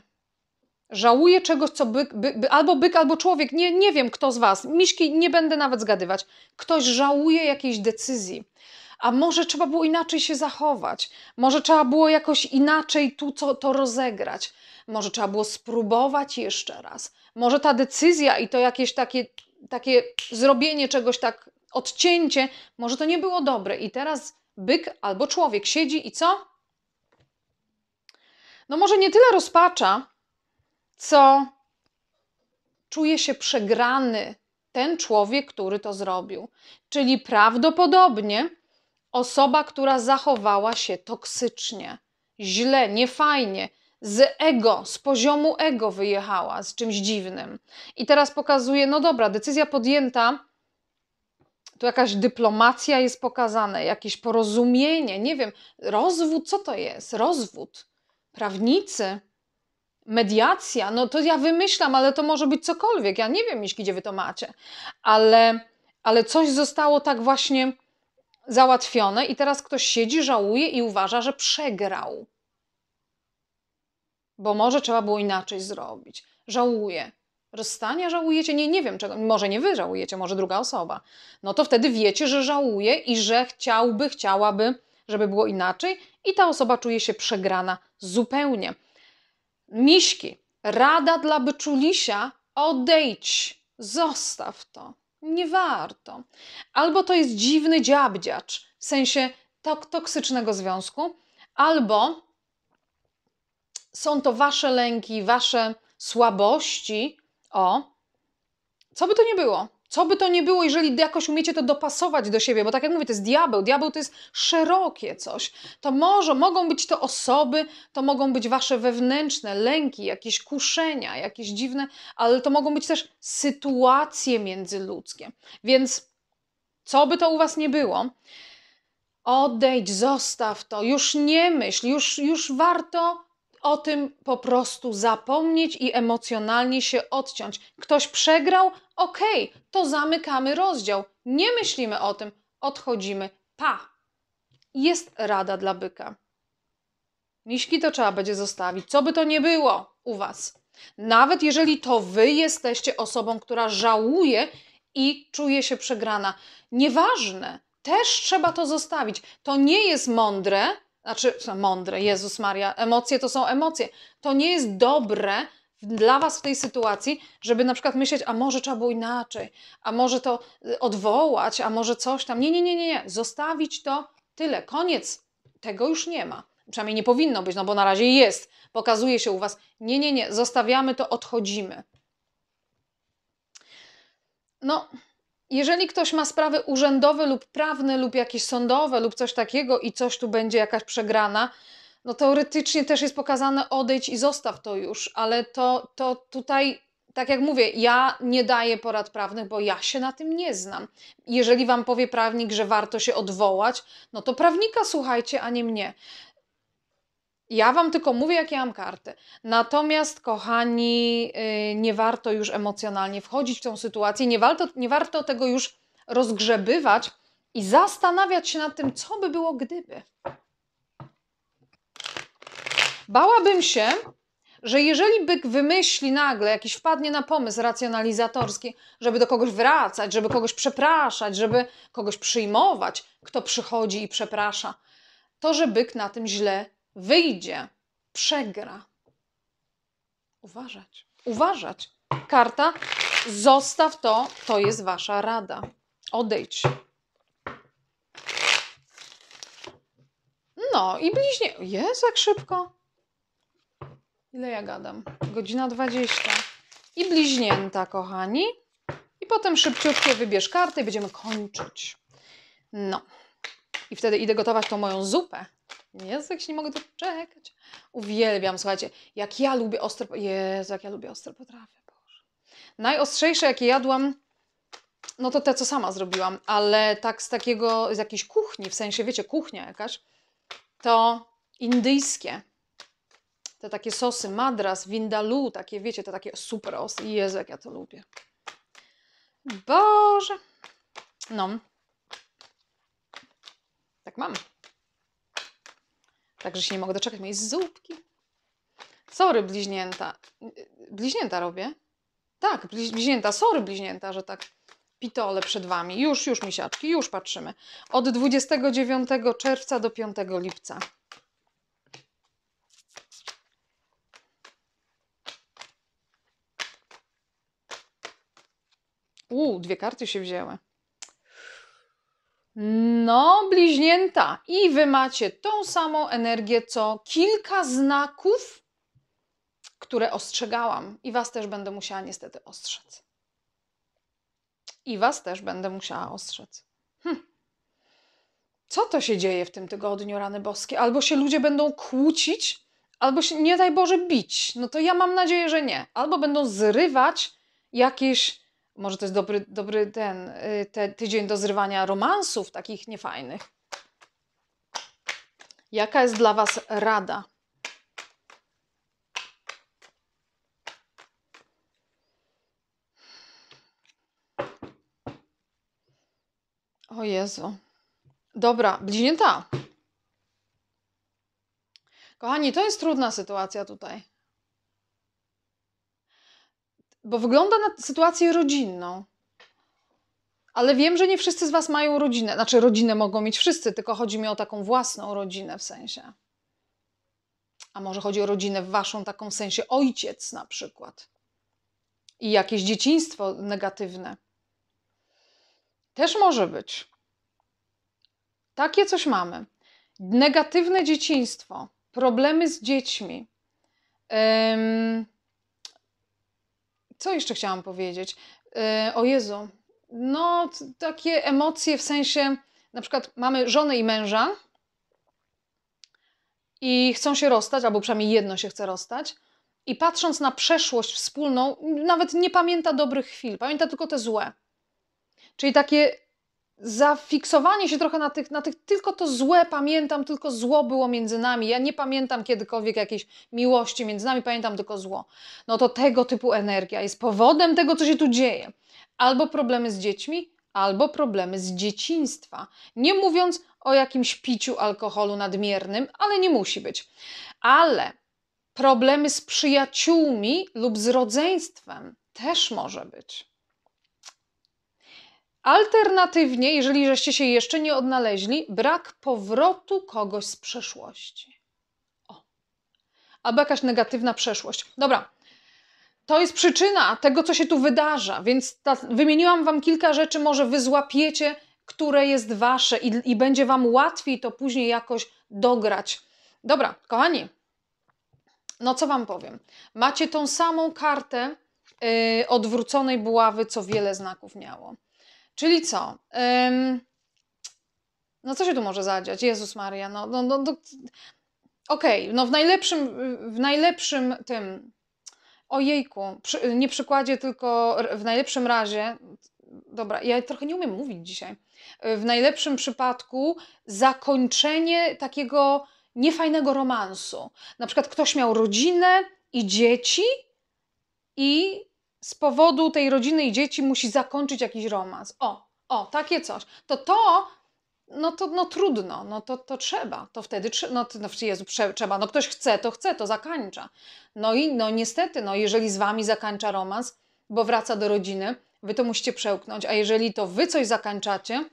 żałuje czegoś, co byk, by, by, albo byk, albo człowiek, nie, nie wiem kto z Was, miśki nie będę nawet zgadywać. Ktoś żałuje jakiejś decyzji. A może trzeba było inaczej się zachować, może trzeba było jakoś inaczej tu co, to rozegrać, może trzeba było spróbować jeszcze raz. Może ta decyzja i to jakieś takie, takie zrobienie czegoś tak, odcięcie, może to nie było dobre. I teraz byk albo człowiek siedzi i co? No może nie tyle rozpacza, co czuje się przegrany ten człowiek, który to zrobił. Czyli prawdopodobnie osoba, która zachowała się toksycznie, źle, niefajnie, z ego, z poziomu ego wyjechała, z czymś dziwnym. I teraz pokazuje, no dobra, decyzja podjęta, tu jakaś dyplomacja jest pokazana, jakieś porozumienie, nie wiem, rozwód, co to jest? Rozwód. Prawnicy, mediacja, no to ja wymyślam, ale to może być cokolwiek. Ja nie wiem, Miśki, gdzie wy to macie, ale, ale coś zostało tak właśnie załatwione i teraz ktoś siedzi, żałuje i uważa, że przegrał. Bo może trzeba było inaczej zrobić. Żałuje. Rozstania żałujecie? Nie, nie wiem czego. Może nie wy żałujecie, może druga osoba. No to wtedy wiecie, że żałuje i że chciałby, chciałaby, żeby było inaczej i ta osoba czuje się przegrana zupełnie. Miśki, rada dla byczulisia, odejdź, zostaw to, nie warto. Albo to jest dziwny dziabdziacz, w sensie toksycznego związku, albo są to wasze lęki, wasze słabości. O, co by to nie było? Co by to nie było, jeżeli jakoś umiecie to dopasować do siebie, bo tak jak mówię, to jest diabeł. Diabeł to jest szerokie coś. To może, mogą być to osoby, to mogą być wasze wewnętrzne lęki, jakieś kuszenia, jakieś dziwne, ale to mogą być też sytuacje międzyludzkie. Więc co by to u was nie było, odejdź, zostaw to, już nie myśl, już, już warto o tym po prostu zapomnieć i emocjonalnie się odciąć. Ktoś przegrał? Okej, okay, to zamykamy rozdział. Nie myślimy o tym, odchodzimy. Pa! Jest rada dla byka. Miśki to trzeba będzie zostawić, co by to nie było u Was. Nawet jeżeli to Wy jesteście osobą, która żałuje i czuje się przegrana. Nieważne, też trzeba to zostawić. To nie jest mądre, znaczy, mądre, Jezus Maria, emocje to są emocje. To nie jest dobre dla Was w tej sytuacji, żeby na przykład myśleć, a może trzeba było inaczej, a może to y, odwołać, a może coś tam. Nie, nie, nie, nie, nie. Zostawić to tyle. Koniec. Tego już nie ma. Przynajmniej nie powinno być, no bo na razie jest. Pokazuje się u Was. Nie, nie, nie. Zostawiamy to, odchodzimy. No, jeżeli ktoś ma sprawy urzędowe lub prawne lub jakieś sądowe lub coś takiego i coś tu będzie jakaś przegrana, no teoretycznie też jest pokazane odejdź i zostaw to już, ale to, to tutaj, tak jak mówię, ja nie daję porad prawnych, bo ja się na tym nie znam. Jeżeli wam powie prawnik, że warto się odwołać, no to prawnika słuchajcie, a nie mnie. Ja Wam tylko mówię, jakie mam karty. Natomiast, kochani, y, nie warto już emocjonalnie wchodzić w tą sytuację, nie warto, nie warto tego już rozgrzebywać i zastanawiać się nad tym, co by było gdyby. Bałabym się, że jeżeli byk wymyśli nagle, jakiś wpadnie na pomysł racjonalizatorski, żeby do kogoś wracać, żeby kogoś przepraszać, żeby kogoś przyjmować, kto przychodzi i przeprasza, to że byk na tym źle wyjdzie, przegra. Uważać, uważać. Karta, zostaw to, to jest wasza rada. Odejdź. No i bliźnie. Jest jak szybko. Ile ja gadam? Godzina 20. I bliźnięta, kochani. I potem szybciutkie wybierz karty i będziemy kończyć. No. I wtedy idę gotować tą moją zupę. Jezu, jak się nie mogę doczekać. Uwielbiam, słuchajcie, jak ja lubię ostre... Jezu, jak ja lubię ostre potrawy, Boże. Najostrzejsze, jakie jadłam, no to te, co sama zrobiłam, ale tak z takiego, z jakiejś kuchni, w sensie, wiecie, kuchnia jakaś, to indyjskie. Te takie sosy, madras, vindaloo, takie, wiecie, to takie super ostre. Jezu, jak ja to lubię. Boże. No. Tak mam. Także się nie mogę doczekać mojej zupki. Sorry, bliźnięta. Bliźnięta robię? Tak, bliźnięta. Sorry, bliźnięta, że tak pitole przed Wami. Już, już, misiaczki, już patrzymy. Od 29 czerwca do 5 lipca. Uuu, dwie karty się wzięły. No, bliźnięta, i wy macie tą samą energię, co kilka znaków, które ostrzegałam, i was też będę musiała niestety ostrzec. I was też będę musiała ostrzec. Hm. Co to się dzieje w tym tygodniu, rany boskie? Albo się ludzie będą kłócić, albo się, nie daj Boże, bić. No to ja mam nadzieję, że nie. Albo będą zrywać jakieś może to jest dobry, dobry ten y, te, tydzień do zrywania romansów takich niefajnych. Jaka jest dla Was rada? O Jezu. Dobra, bliźnięta. Kochani, to jest trudna sytuacja tutaj bo wygląda na sytuację rodzinną. Ale wiem, że nie wszyscy z Was mają rodzinę. Znaczy, rodzinę mogą mieć wszyscy, tylko chodzi mi o taką własną rodzinę w sensie. A może chodzi o rodzinę w Waszą taką sensie ojciec na przykład. I jakieś dzieciństwo negatywne. Też może być. Takie coś mamy. Negatywne dzieciństwo, problemy z dziećmi. Um, co jeszcze chciałam powiedzieć? Y, o Jezu. No, takie emocje w sensie, na przykład mamy żonę i męża i chcą się rozstać, albo przynajmniej jedno się chce rozstać. I patrząc na przeszłość wspólną, nawet nie pamięta dobrych chwil, pamięta tylko te złe. Czyli takie zafiksowanie się trochę na tych, na tych, tylko to złe pamiętam, tylko zło było między nami. Ja nie pamiętam kiedykolwiek jakiejś miłości między nami, pamiętam tylko zło. No to tego typu energia jest powodem tego, co się tu dzieje. Albo problemy z dziećmi, albo problemy z dzieciństwa. Nie mówiąc o jakimś piciu alkoholu nadmiernym, ale nie musi być. Ale problemy z przyjaciółmi lub z rodzeństwem też może być. Alternatywnie, jeżeli żeście się jeszcze nie odnaleźli, brak powrotu kogoś z przeszłości. O. Albo jakaś negatywna przeszłość. Dobra. To jest przyczyna tego, co się tu wydarza, więc ta, wymieniłam Wam kilka rzeczy, może Wy złapiecie, które jest Wasze i, i będzie Wam łatwiej to później jakoś dograć. Dobra, kochani, no co Wam powiem? Macie tą samą kartę yy, odwróconej buławy, co wiele znaków miało. Czyli co? Ym... No co się tu może zadziać? Jezus Maria, no, no, no, no okej, okay, no w najlepszym, w najlepszym tym, ojejku, przy, nie przykładzie, tylko w najlepszym razie, dobra, ja trochę nie umiem mówić dzisiaj, w najlepszym przypadku zakończenie takiego niefajnego romansu. Na przykład ktoś miał rodzinę i dzieci i z powodu tej rodziny i dzieci musi zakończyć jakiś romans. O, o, takie coś. To to, no to no trudno, no to, to trzeba, to wtedy, no, no Jezu, trzeba, no ktoś chce, to chce, to zakańcza. No i no niestety, no jeżeli z Wami zakańcza romans, bo wraca do rodziny, Wy to musicie przełknąć, a jeżeli to Wy coś zakańczacie,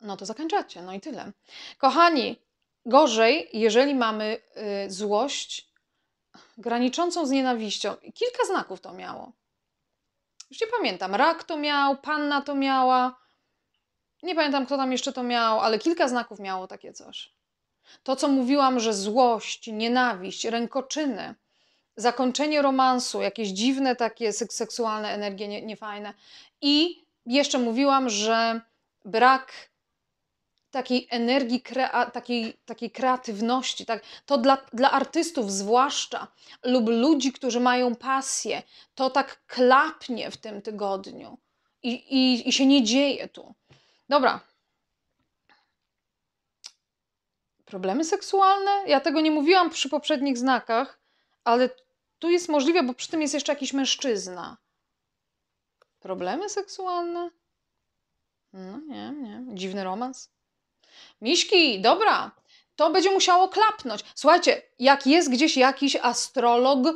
no to zakańczacie, no i tyle. Kochani, gorzej, jeżeli mamy y, złość graniczącą z nienawiścią. Kilka znaków to miało. Już nie pamiętam. Rak to miał, panna to miała. Nie pamiętam, kto tam jeszcze to miał, ale kilka znaków miało takie coś. To, co mówiłam, że złość, nienawiść, rękoczyny, zakończenie romansu, jakieś dziwne takie seksualne energie nie, niefajne. I jeszcze mówiłam, że brak takiej energii, krea, takiej, takiej kreatywności. Tak? To dla, dla artystów zwłaszcza lub ludzi, którzy mają pasję, to tak klapnie w tym tygodniu i, i, i się nie dzieje tu. Dobra. Problemy seksualne? Ja tego nie mówiłam przy poprzednich znakach, ale tu jest możliwe, bo przy tym jest jeszcze jakiś mężczyzna. Problemy seksualne? No nie, nie. Dziwny romans? Miśki, dobra, to będzie musiało klapnąć. Słuchajcie, jak jest gdzieś jakiś astrolog,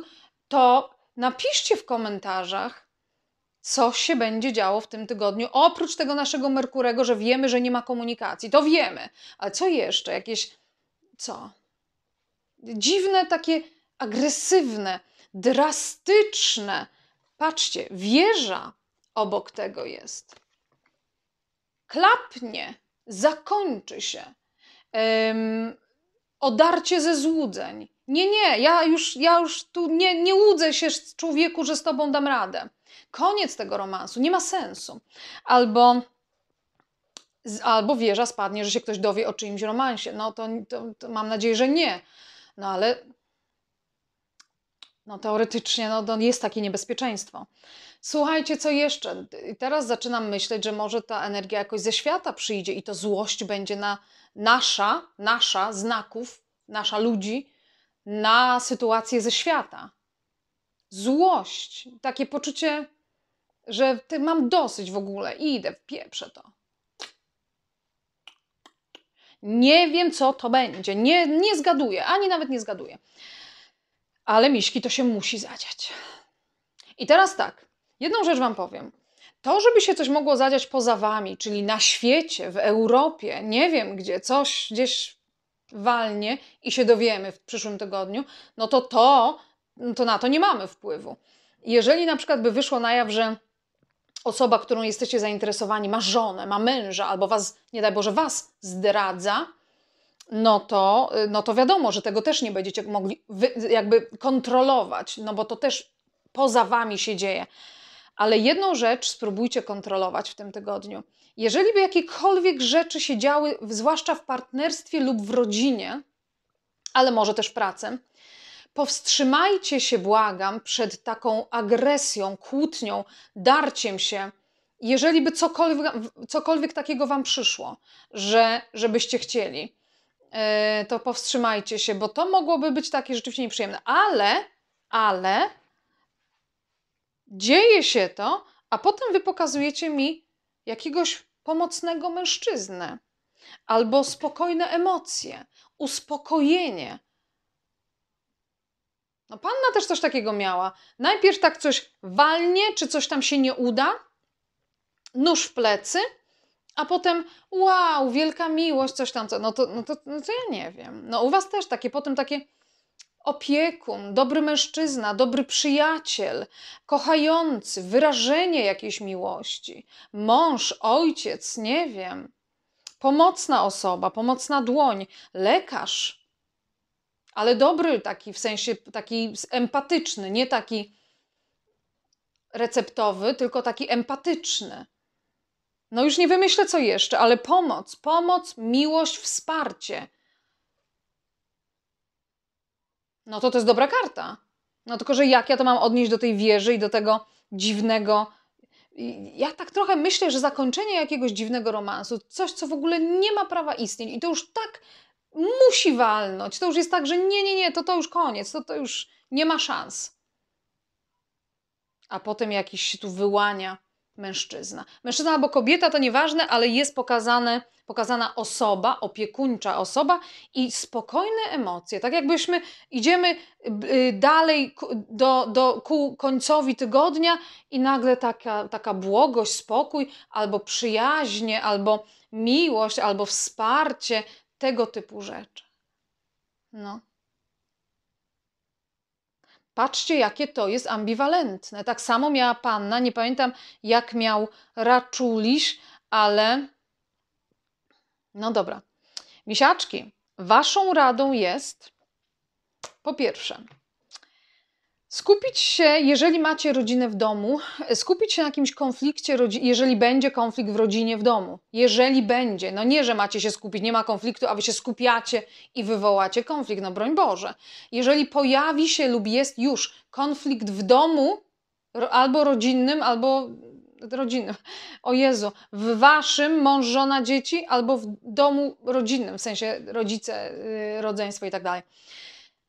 to napiszcie w komentarzach, co się będzie działo w tym tygodniu. Oprócz tego naszego Merkurego, że wiemy, że nie ma komunikacji, to wiemy. Ale co jeszcze? Jakieś co? Dziwne, takie agresywne, drastyczne. Patrzcie, wieża obok tego jest. Klapnie zakończy się. Um, odarcie ze złudzeń. Nie, nie, ja już, ja już tu nie, nie łudzę się człowieku, że z tobą dam radę. Koniec tego romansu, nie ma sensu. Albo albo wieża spadnie, że się ktoś dowie o czyimś romansie. No to, to, to mam nadzieję, że nie. No ale no teoretycznie no, jest takie niebezpieczeństwo. Słuchajcie, co jeszcze? Teraz zaczynam myśleć, że może ta energia jakoś ze świata przyjdzie i to złość będzie na nasza, nasza znaków, nasza ludzi na sytuację ze świata. Złość, takie poczucie, że ty mam dosyć w ogóle i idę, pieprze to. Nie wiem, co to będzie. Nie, nie zgaduję, ani nawet nie zgaduję ale miszki to się musi zadziać. I teraz tak, jedną rzecz Wam powiem. To, żeby się coś mogło zadziać poza Wami, czyli na świecie, w Europie, nie wiem gdzie, coś gdzieś walnie i się dowiemy w przyszłym tygodniu, no to to, to na to nie mamy wpływu. Jeżeli na przykład by wyszło na jaw, że osoba, którą jesteście zainteresowani, ma żonę, ma męża, albo was, nie daj Boże, was zdradza, no to, y, no to wiadomo, że tego też nie będziecie mogli wy, jakby kontrolować, no bo to też poza wami się dzieje. Ale jedną rzecz spróbujcie kontrolować w tym tygodniu. Jeżeli by jakiekolwiek rzeczy się działy, zwłaszcza w partnerstwie lub w rodzinie, ale może też w pracy, powstrzymajcie się, błagam, przed taką agresją, kłótnią, darciem się, jeżeli by cokolwiek, cokolwiek takiego wam przyszło, że, żebyście chcieli E, to powstrzymajcie się, bo to mogłoby być takie rzeczywiście nieprzyjemne. Ale, ale dzieje się to, a potem wy pokazujecie mi jakiegoś pomocnego mężczyznę albo spokojne emocje, uspokojenie. No panna też coś takiego miała. Najpierw tak coś walnie, czy coś tam się nie uda, nóż w plecy, a potem wow, wielka miłość, coś tam, co, no to, no to, no to ja nie wiem. No u was też takie, potem takie opiekun, dobry mężczyzna, dobry przyjaciel, kochający, wyrażenie jakiejś miłości, mąż, ojciec, nie wiem, pomocna osoba, pomocna dłoń, lekarz, ale dobry taki, w sensie taki empatyczny, nie taki receptowy, tylko taki empatyczny. No już nie wymyślę co jeszcze, ale pomoc, pomoc, miłość, wsparcie. No to to jest dobra karta. No tylko, że jak ja to mam odnieść do tej wieży i do tego dziwnego. Ja tak trochę myślę, że zakończenie jakiegoś dziwnego romansu, coś, co w ogóle nie ma prawa istnieć, i to już tak musi walnąć. To już jest tak, że nie, nie, nie, to to już koniec, to to już nie ma szans. A potem jakiś się tu wyłania mężczyzna. Mężczyzna albo kobieta to nieważne, ale jest pokazane, pokazana osoba, opiekuńcza osoba i spokojne emocje. Tak jakbyśmy idziemy y, dalej do, do ku końcowi tygodnia i nagle taka, taka błogość, spokój, albo przyjaźnie, albo miłość, albo wsparcie, tego typu rzeczy. No. Patrzcie, jakie to jest ambiwalentne. Tak samo miała panna, nie pamiętam jak miał raczulisz, ale. No dobra. Misiaczki, waszą radą jest po pierwsze, Skupić się, jeżeli macie rodzinę w domu, skupić się na jakimś konflikcie, jeżeli będzie konflikt w rodzinie w domu. Jeżeli będzie, no nie, że macie się skupić, nie ma konfliktu, a wy się skupiacie i wywołacie konflikt, no broń Boże. Jeżeli pojawi się lub jest już konflikt w domu, albo rodzinnym, albo rodzinnym, o Jezu, w waszym mąż, żona, dzieci, albo w domu rodzinnym, w sensie rodzice, y, rodzeństwo i tak dalej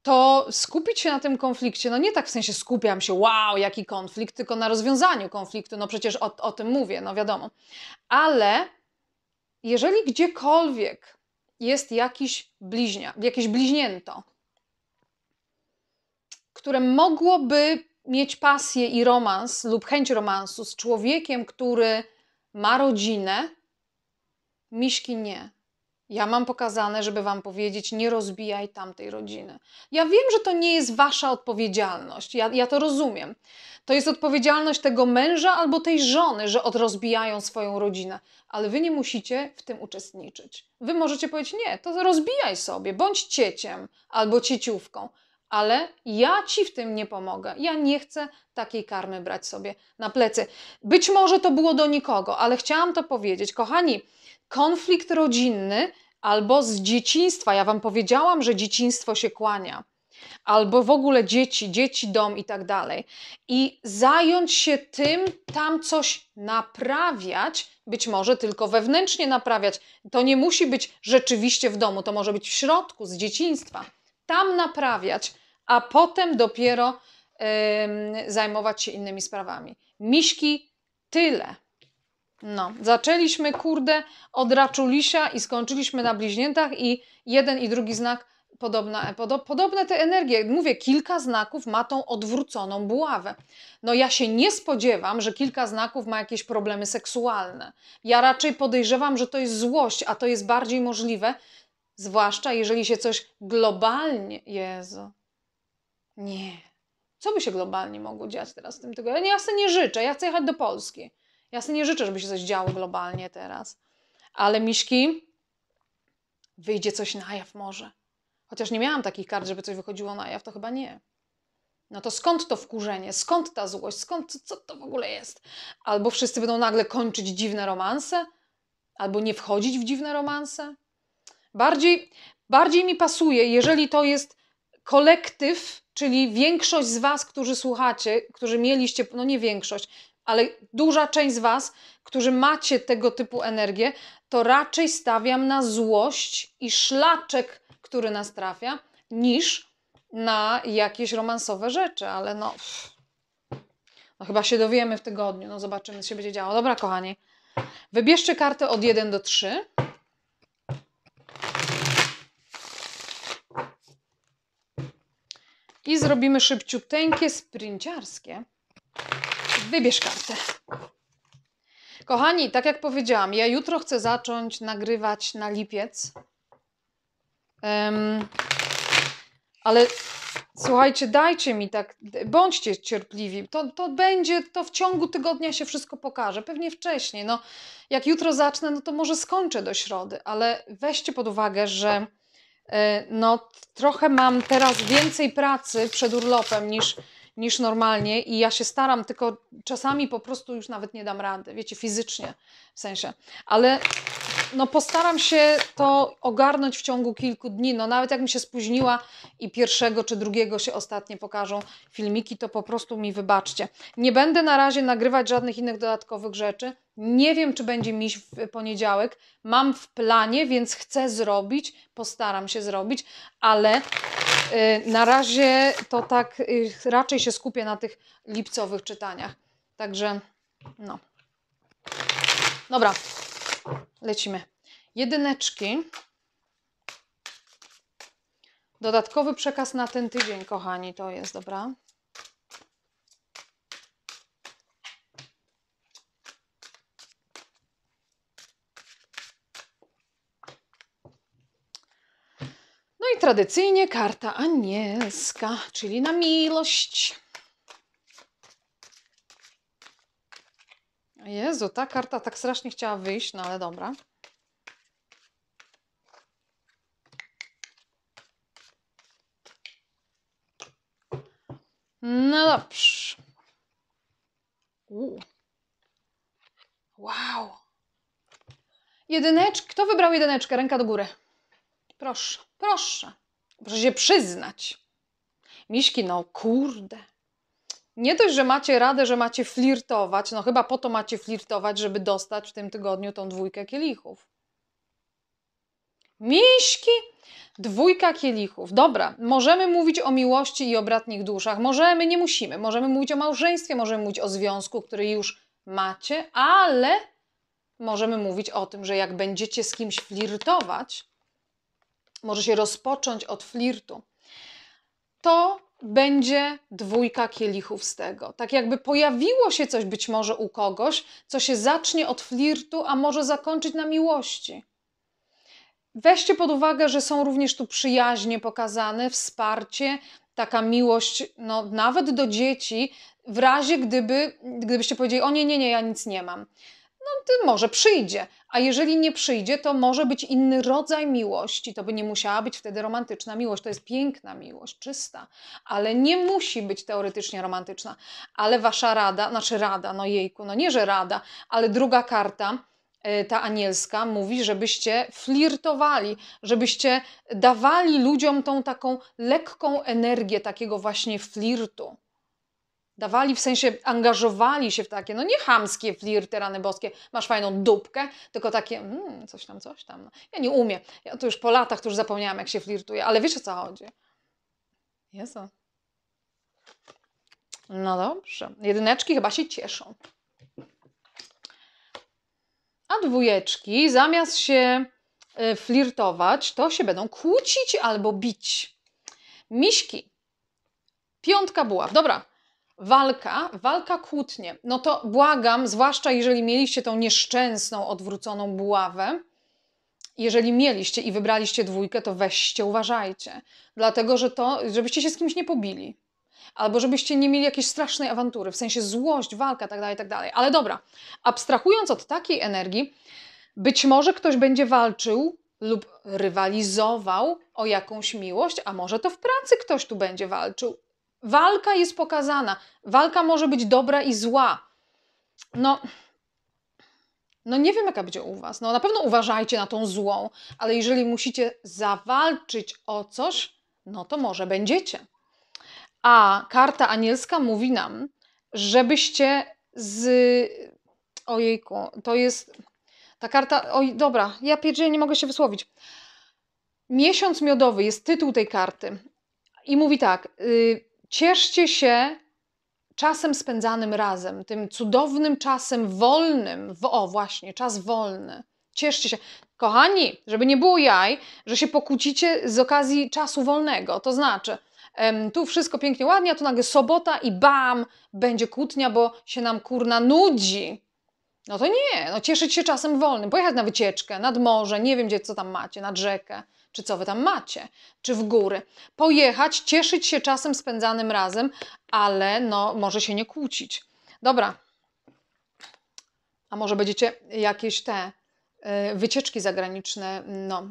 to skupić się na tym konflikcie, no nie tak w sensie skupiam się, wow, jaki konflikt, tylko na rozwiązaniu konfliktu, no przecież o, o tym mówię, no wiadomo. Ale jeżeli gdziekolwiek jest jakiś bliźnia, jakieś bliźnięto, które mogłoby mieć pasję i romans lub chęć romansu z człowiekiem, który ma rodzinę, miśki nie. Ja mam pokazane, żeby wam powiedzieć, nie rozbijaj tamtej rodziny. Ja wiem, że to nie jest wasza odpowiedzialność. Ja, ja to rozumiem. To jest odpowiedzialność tego męża albo tej żony, że rozbijają swoją rodzinę, ale wy nie musicie w tym uczestniczyć. Wy możecie powiedzieć, nie, to rozbijaj sobie, bądź cieciem albo cieciówką, ale ja ci w tym nie pomogę. Ja nie chcę takiej karmy brać sobie na plecy. Być może to było do nikogo, ale chciałam to powiedzieć. Kochani, konflikt rodzinny albo z dzieciństwa. Ja Wam powiedziałam, że dzieciństwo się kłania. Albo w ogóle dzieci, dzieci, dom i tak dalej. I zająć się tym, tam coś naprawiać, być może tylko wewnętrznie naprawiać. To nie musi być rzeczywiście w domu, to może być w środku, z dzieciństwa. Tam naprawiać, a potem dopiero yy, zajmować się innymi sprawami. Miśki, tyle. No, zaczęliśmy, kurde, od raczulisia i skończyliśmy na bliźniętach i jeden i drugi znak podobna, podobne te energie. Mówię, kilka znaków ma tą odwróconą buławę. No ja się nie spodziewam, że kilka znaków ma jakieś problemy seksualne. Ja raczej podejrzewam, że to jest złość, a to jest bardziej możliwe, zwłaszcza jeżeli się coś globalnie... Jezu, nie. Co by się globalnie mogło dziać teraz w tym tygodniu? Ja sobie nie życzę, ja chcę jechać do Polski. Ja sobie nie życzę, żeby się coś działo globalnie teraz. Ale miśki, wyjdzie coś na jaw może. Chociaż nie miałam takich kart, żeby coś wychodziło na jaw, to chyba nie. No to skąd to wkurzenie? Skąd ta złość? Skąd, co to w ogóle jest? Albo wszyscy będą nagle kończyć dziwne romanse? Albo nie wchodzić w dziwne romanse? Bardziej, bardziej mi pasuje, jeżeli to jest kolektyw, czyli większość z Was, którzy słuchacie, którzy mieliście, no nie większość, ale duża część z Was, którzy macie tego typu energię, to raczej stawiam na złość i szlaczek, który nas trafia, niż na jakieś romansowe rzeczy, ale no, no chyba się dowiemy w tygodniu, no zobaczymy, co się będzie działo. Dobra, kochani, wybierzcie kartę od 1 do 3. I zrobimy szybciuteńkie sprinciarskie. Wybierz kartę. Kochani, tak jak powiedziałam, ja jutro chcę zacząć nagrywać na lipiec. Um, ale słuchajcie, dajcie mi tak, bądźcie cierpliwi. To, to będzie, to w ciągu tygodnia się wszystko pokaże, pewnie wcześniej. No, jak jutro zacznę, no to może skończę do środy, ale weźcie pod uwagę, że e, no, trochę mam teraz więcej pracy przed urlopem niż niż normalnie i ja się staram, tylko czasami po prostu już nawet nie dam rady, wiecie, fizycznie w sensie. Ale no postaram się to ogarnąć w ciągu kilku dni. No nawet jak mi się spóźniła i pierwszego czy drugiego się ostatnie pokażą filmiki, to po prostu mi wybaczcie. Nie będę na razie nagrywać żadnych innych dodatkowych rzeczy. Nie wiem, czy będzie miś w poniedziałek. Mam w planie, więc chcę zrobić, postaram się zrobić, ale Y, na razie to tak y, raczej się skupię na tych lipcowych czytaniach. Także no. Dobra, lecimy. Jedyneczki. Dodatkowy przekaz na ten tydzień, kochani, to jest, dobra. tradycyjnie karta anielska, czyli na miłość. Jezu, ta karta tak strasznie chciała wyjść, no ale dobra. No dobrze. U. Wow. Jedyneczka. Kto wybrał jedyneczkę? Ręka do góry. Proszę, proszę. Proszę się przyznać. Miśki, no kurde. Nie dość, że macie radę, że macie flirtować, no chyba po to macie flirtować, żeby dostać w tym tygodniu tą dwójkę kielichów. Miśki, dwójka kielichów. Dobra, możemy mówić o miłości i o bratnich duszach. Możemy, nie musimy. Możemy mówić o małżeństwie, możemy mówić o związku, który już macie, ale możemy mówić o tym, że jak będziecie z kimś flirtować, może się rozpocząć od flirtu, to będzie dwójka kielichów z tego. Tak jakby pojawiło się coś być może u kogoś, co się zacznie od flirtu, a może zakończyć na miłości. Weźcie pod uwagę, że są również tu przyjaźnie pokazane, wsparcie, taka miłość, no nawet do dzieci, w razie gdyby, gdybyście powiedzieli, o nie, nie, nie, ja nic nie mam no to może przyjdzie. A jeżeli nie przyjdzie, to może być inny rodzaj miłości. To by nie musiała być wtedy romantyczna miłość. To jest piękna miłość, czysta, ale nie musi być teoretycznie romantyczna. Ale wasza rada, znaczy rada, no jejku, no nie, że rada, ale druga karta, e, ta anielska, mówi, żebyście flirtowali, żebyście dawali ludziom tą taką lekką energię takiego właśnie flirtu dawali, w sensie angażowali się w takie, no nie chamskie flirty, rany boskie, masz fajną dupkę, tylko takie, mm, coś tam, coś tam. No". Ja nie umiem. Ja to już po latach to już zapomniałam, jak się flirtuje, ale wiesz o co chodzi. Jezu. No dobrze. Jedyneczki chyba się cieszą. A dwójeczki zamiast się y, flirtować, to się będą kłócić albo bić. Miśki. Piątka buław. Dobra, walka, walka kłótnie. No to błagam, zwłaszcza jeżeli mieliście tą nieszczęsną, odwróconą buławę, jeżeli mieliście i wybraliście dwójkę, to weźcie, uważajcie. Dlatego, że to, żebyście się z kimś nie pobili. Albo żebyście nie mieli jakiejś strasznej awantury, w sensie złość, walka, tak dalej, tak dalej. Ale dobra, abstrahując od takiej energii, być może ktoś będzie walczył lub rywalizował o jakąś miłość, a może to w pracy ktoś tu będzie walczył. Walka jest pokazana. Walka może być dobra i zła. No, no nie wiem, jaka będzie u Was. No na pewno uważajcie na tą złą, ale jeżeli musicie zawalczyć o coś, no to może będziecie. A karta anielska mówi nam, żebyście z. Ojejku, to jest. Ta karta. Oj, dobra, ja pierdzielę, nie mogę się wysłowić. Miesiąc miodowy jest tytuł tej karty. I mówi tak. Y, Cieszcie się czasem spędzanym razem, tym cudownym czasem wolnym. O, właśnie, czas wolny. Cieszcie się. Kochani, żeby nie było jaj, że się pokłócicie z okazji czasu wolnego. To znaczy, tu wszystko pięknie, ładnie, a tu nagle sobota i bam, będzie kłótnia, bo się nam kurna nudzi. No to nie, no cieszyć się czasem wolnym, pojechać na wycieczkę, nad morze, nie wiem gdzie, co tam macie, nad rzekę czy co wy tam macie, czy w góry. Pojechać, cieszyć się czasem spędzanym razem, ale no, może się nie kłócić. Dobra. A może będziecie jakieś te y, wycieczki zagraniczne, no.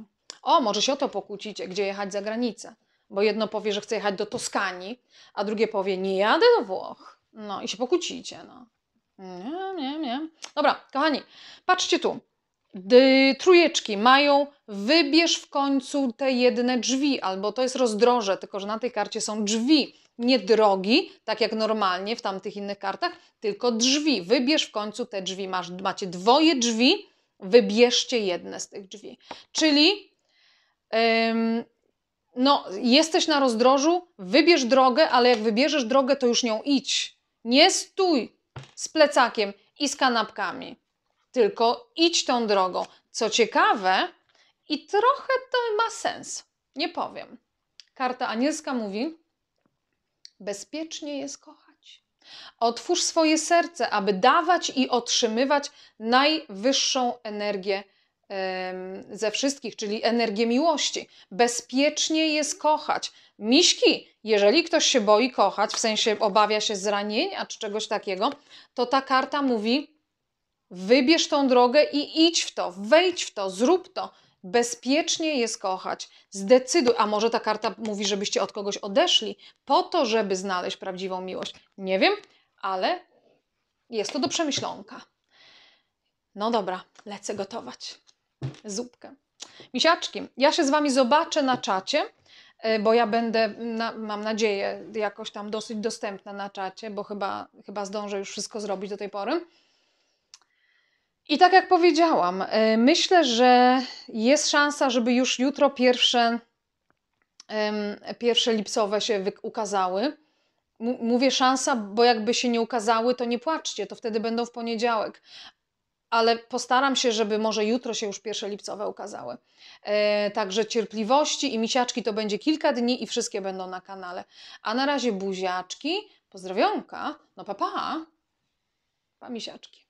O, może się o to pokłócić, gdzie jechać za granicę. Bo jedno powie, że chce jechać do Toskanii, a drugie powie, nie jadę do Włoch. No i się pokłócicie, no. Nie, nie, nie. Dobra, kochani, patrzcie tu trójeczki mają wybierz w końcu te jedne drzwi, albo to jest rozdroże, tylko że na tej karcie są drzwi, nie drogi, tak jak normalnie w tamtych innych kartach, tylko drzwi. Wybierz w końcu te drzwi. Masz, macie dwoje drzwi, wybierzcie jedne z tych drzwi. Czyli ym, no, jesteś na rozdrożu, wybierz drogę, ale jak wybierzesz drogę, to już nią idź. Nie stój z plecakiem i z kanapkami tylko idź tą drogą. Co ciekawe, i trochę to ma sens, nie powiem. Karta anielska mówi: bezpiecznie jest kochać. Otwórz swoje serce, aby dawać i otrzymywać najwyższą energię ze wszystkich, czyli energię miłości. Bezpiecznie jest kochać. Miśki, jeżeli ktoś się boi kochać, w sensie obawia się zranienia czy czegoś takiego, to ta karta mówi: Wybierz tą drogę i idź w to, wejdź w to, zrób to. Bezpiecznie jest kochać. Zdecyduj, a może ta karta mówi, żebyście od kogoś odeszli, po to, żeby znaleźć prawdziwą miłość. Nie wiem, ale jest to do przemyślonka. No dobra, lecę gotować zupkę. Misiaczki, ja się z Wami zobaczę na czacie, e, bo ja będę, na, mam nadzieję, jakoś tam dosyć dostępna na czacie, bo chyba, chyba zdążę już wszystko zrobić do tej pory. I tak jak powiedziałam, y, myślę, że jest szansa, żeby już jutro pierwsze, pierwsze lipcowe się ukazały. Mówię szansa, bo jakby się nie ukazały, to nie płaczcie, to wtedy będą w poniedziałek. Ale postaram się, żeby może jutro się już pierwsze lipcowe ukazały. Y, także cierpliwości i misiaczki to będzie kilka dni i wszystkie będą na kanale. A na razie buziaczki, pozdrawionka, no papa, pa, pa misiaczki.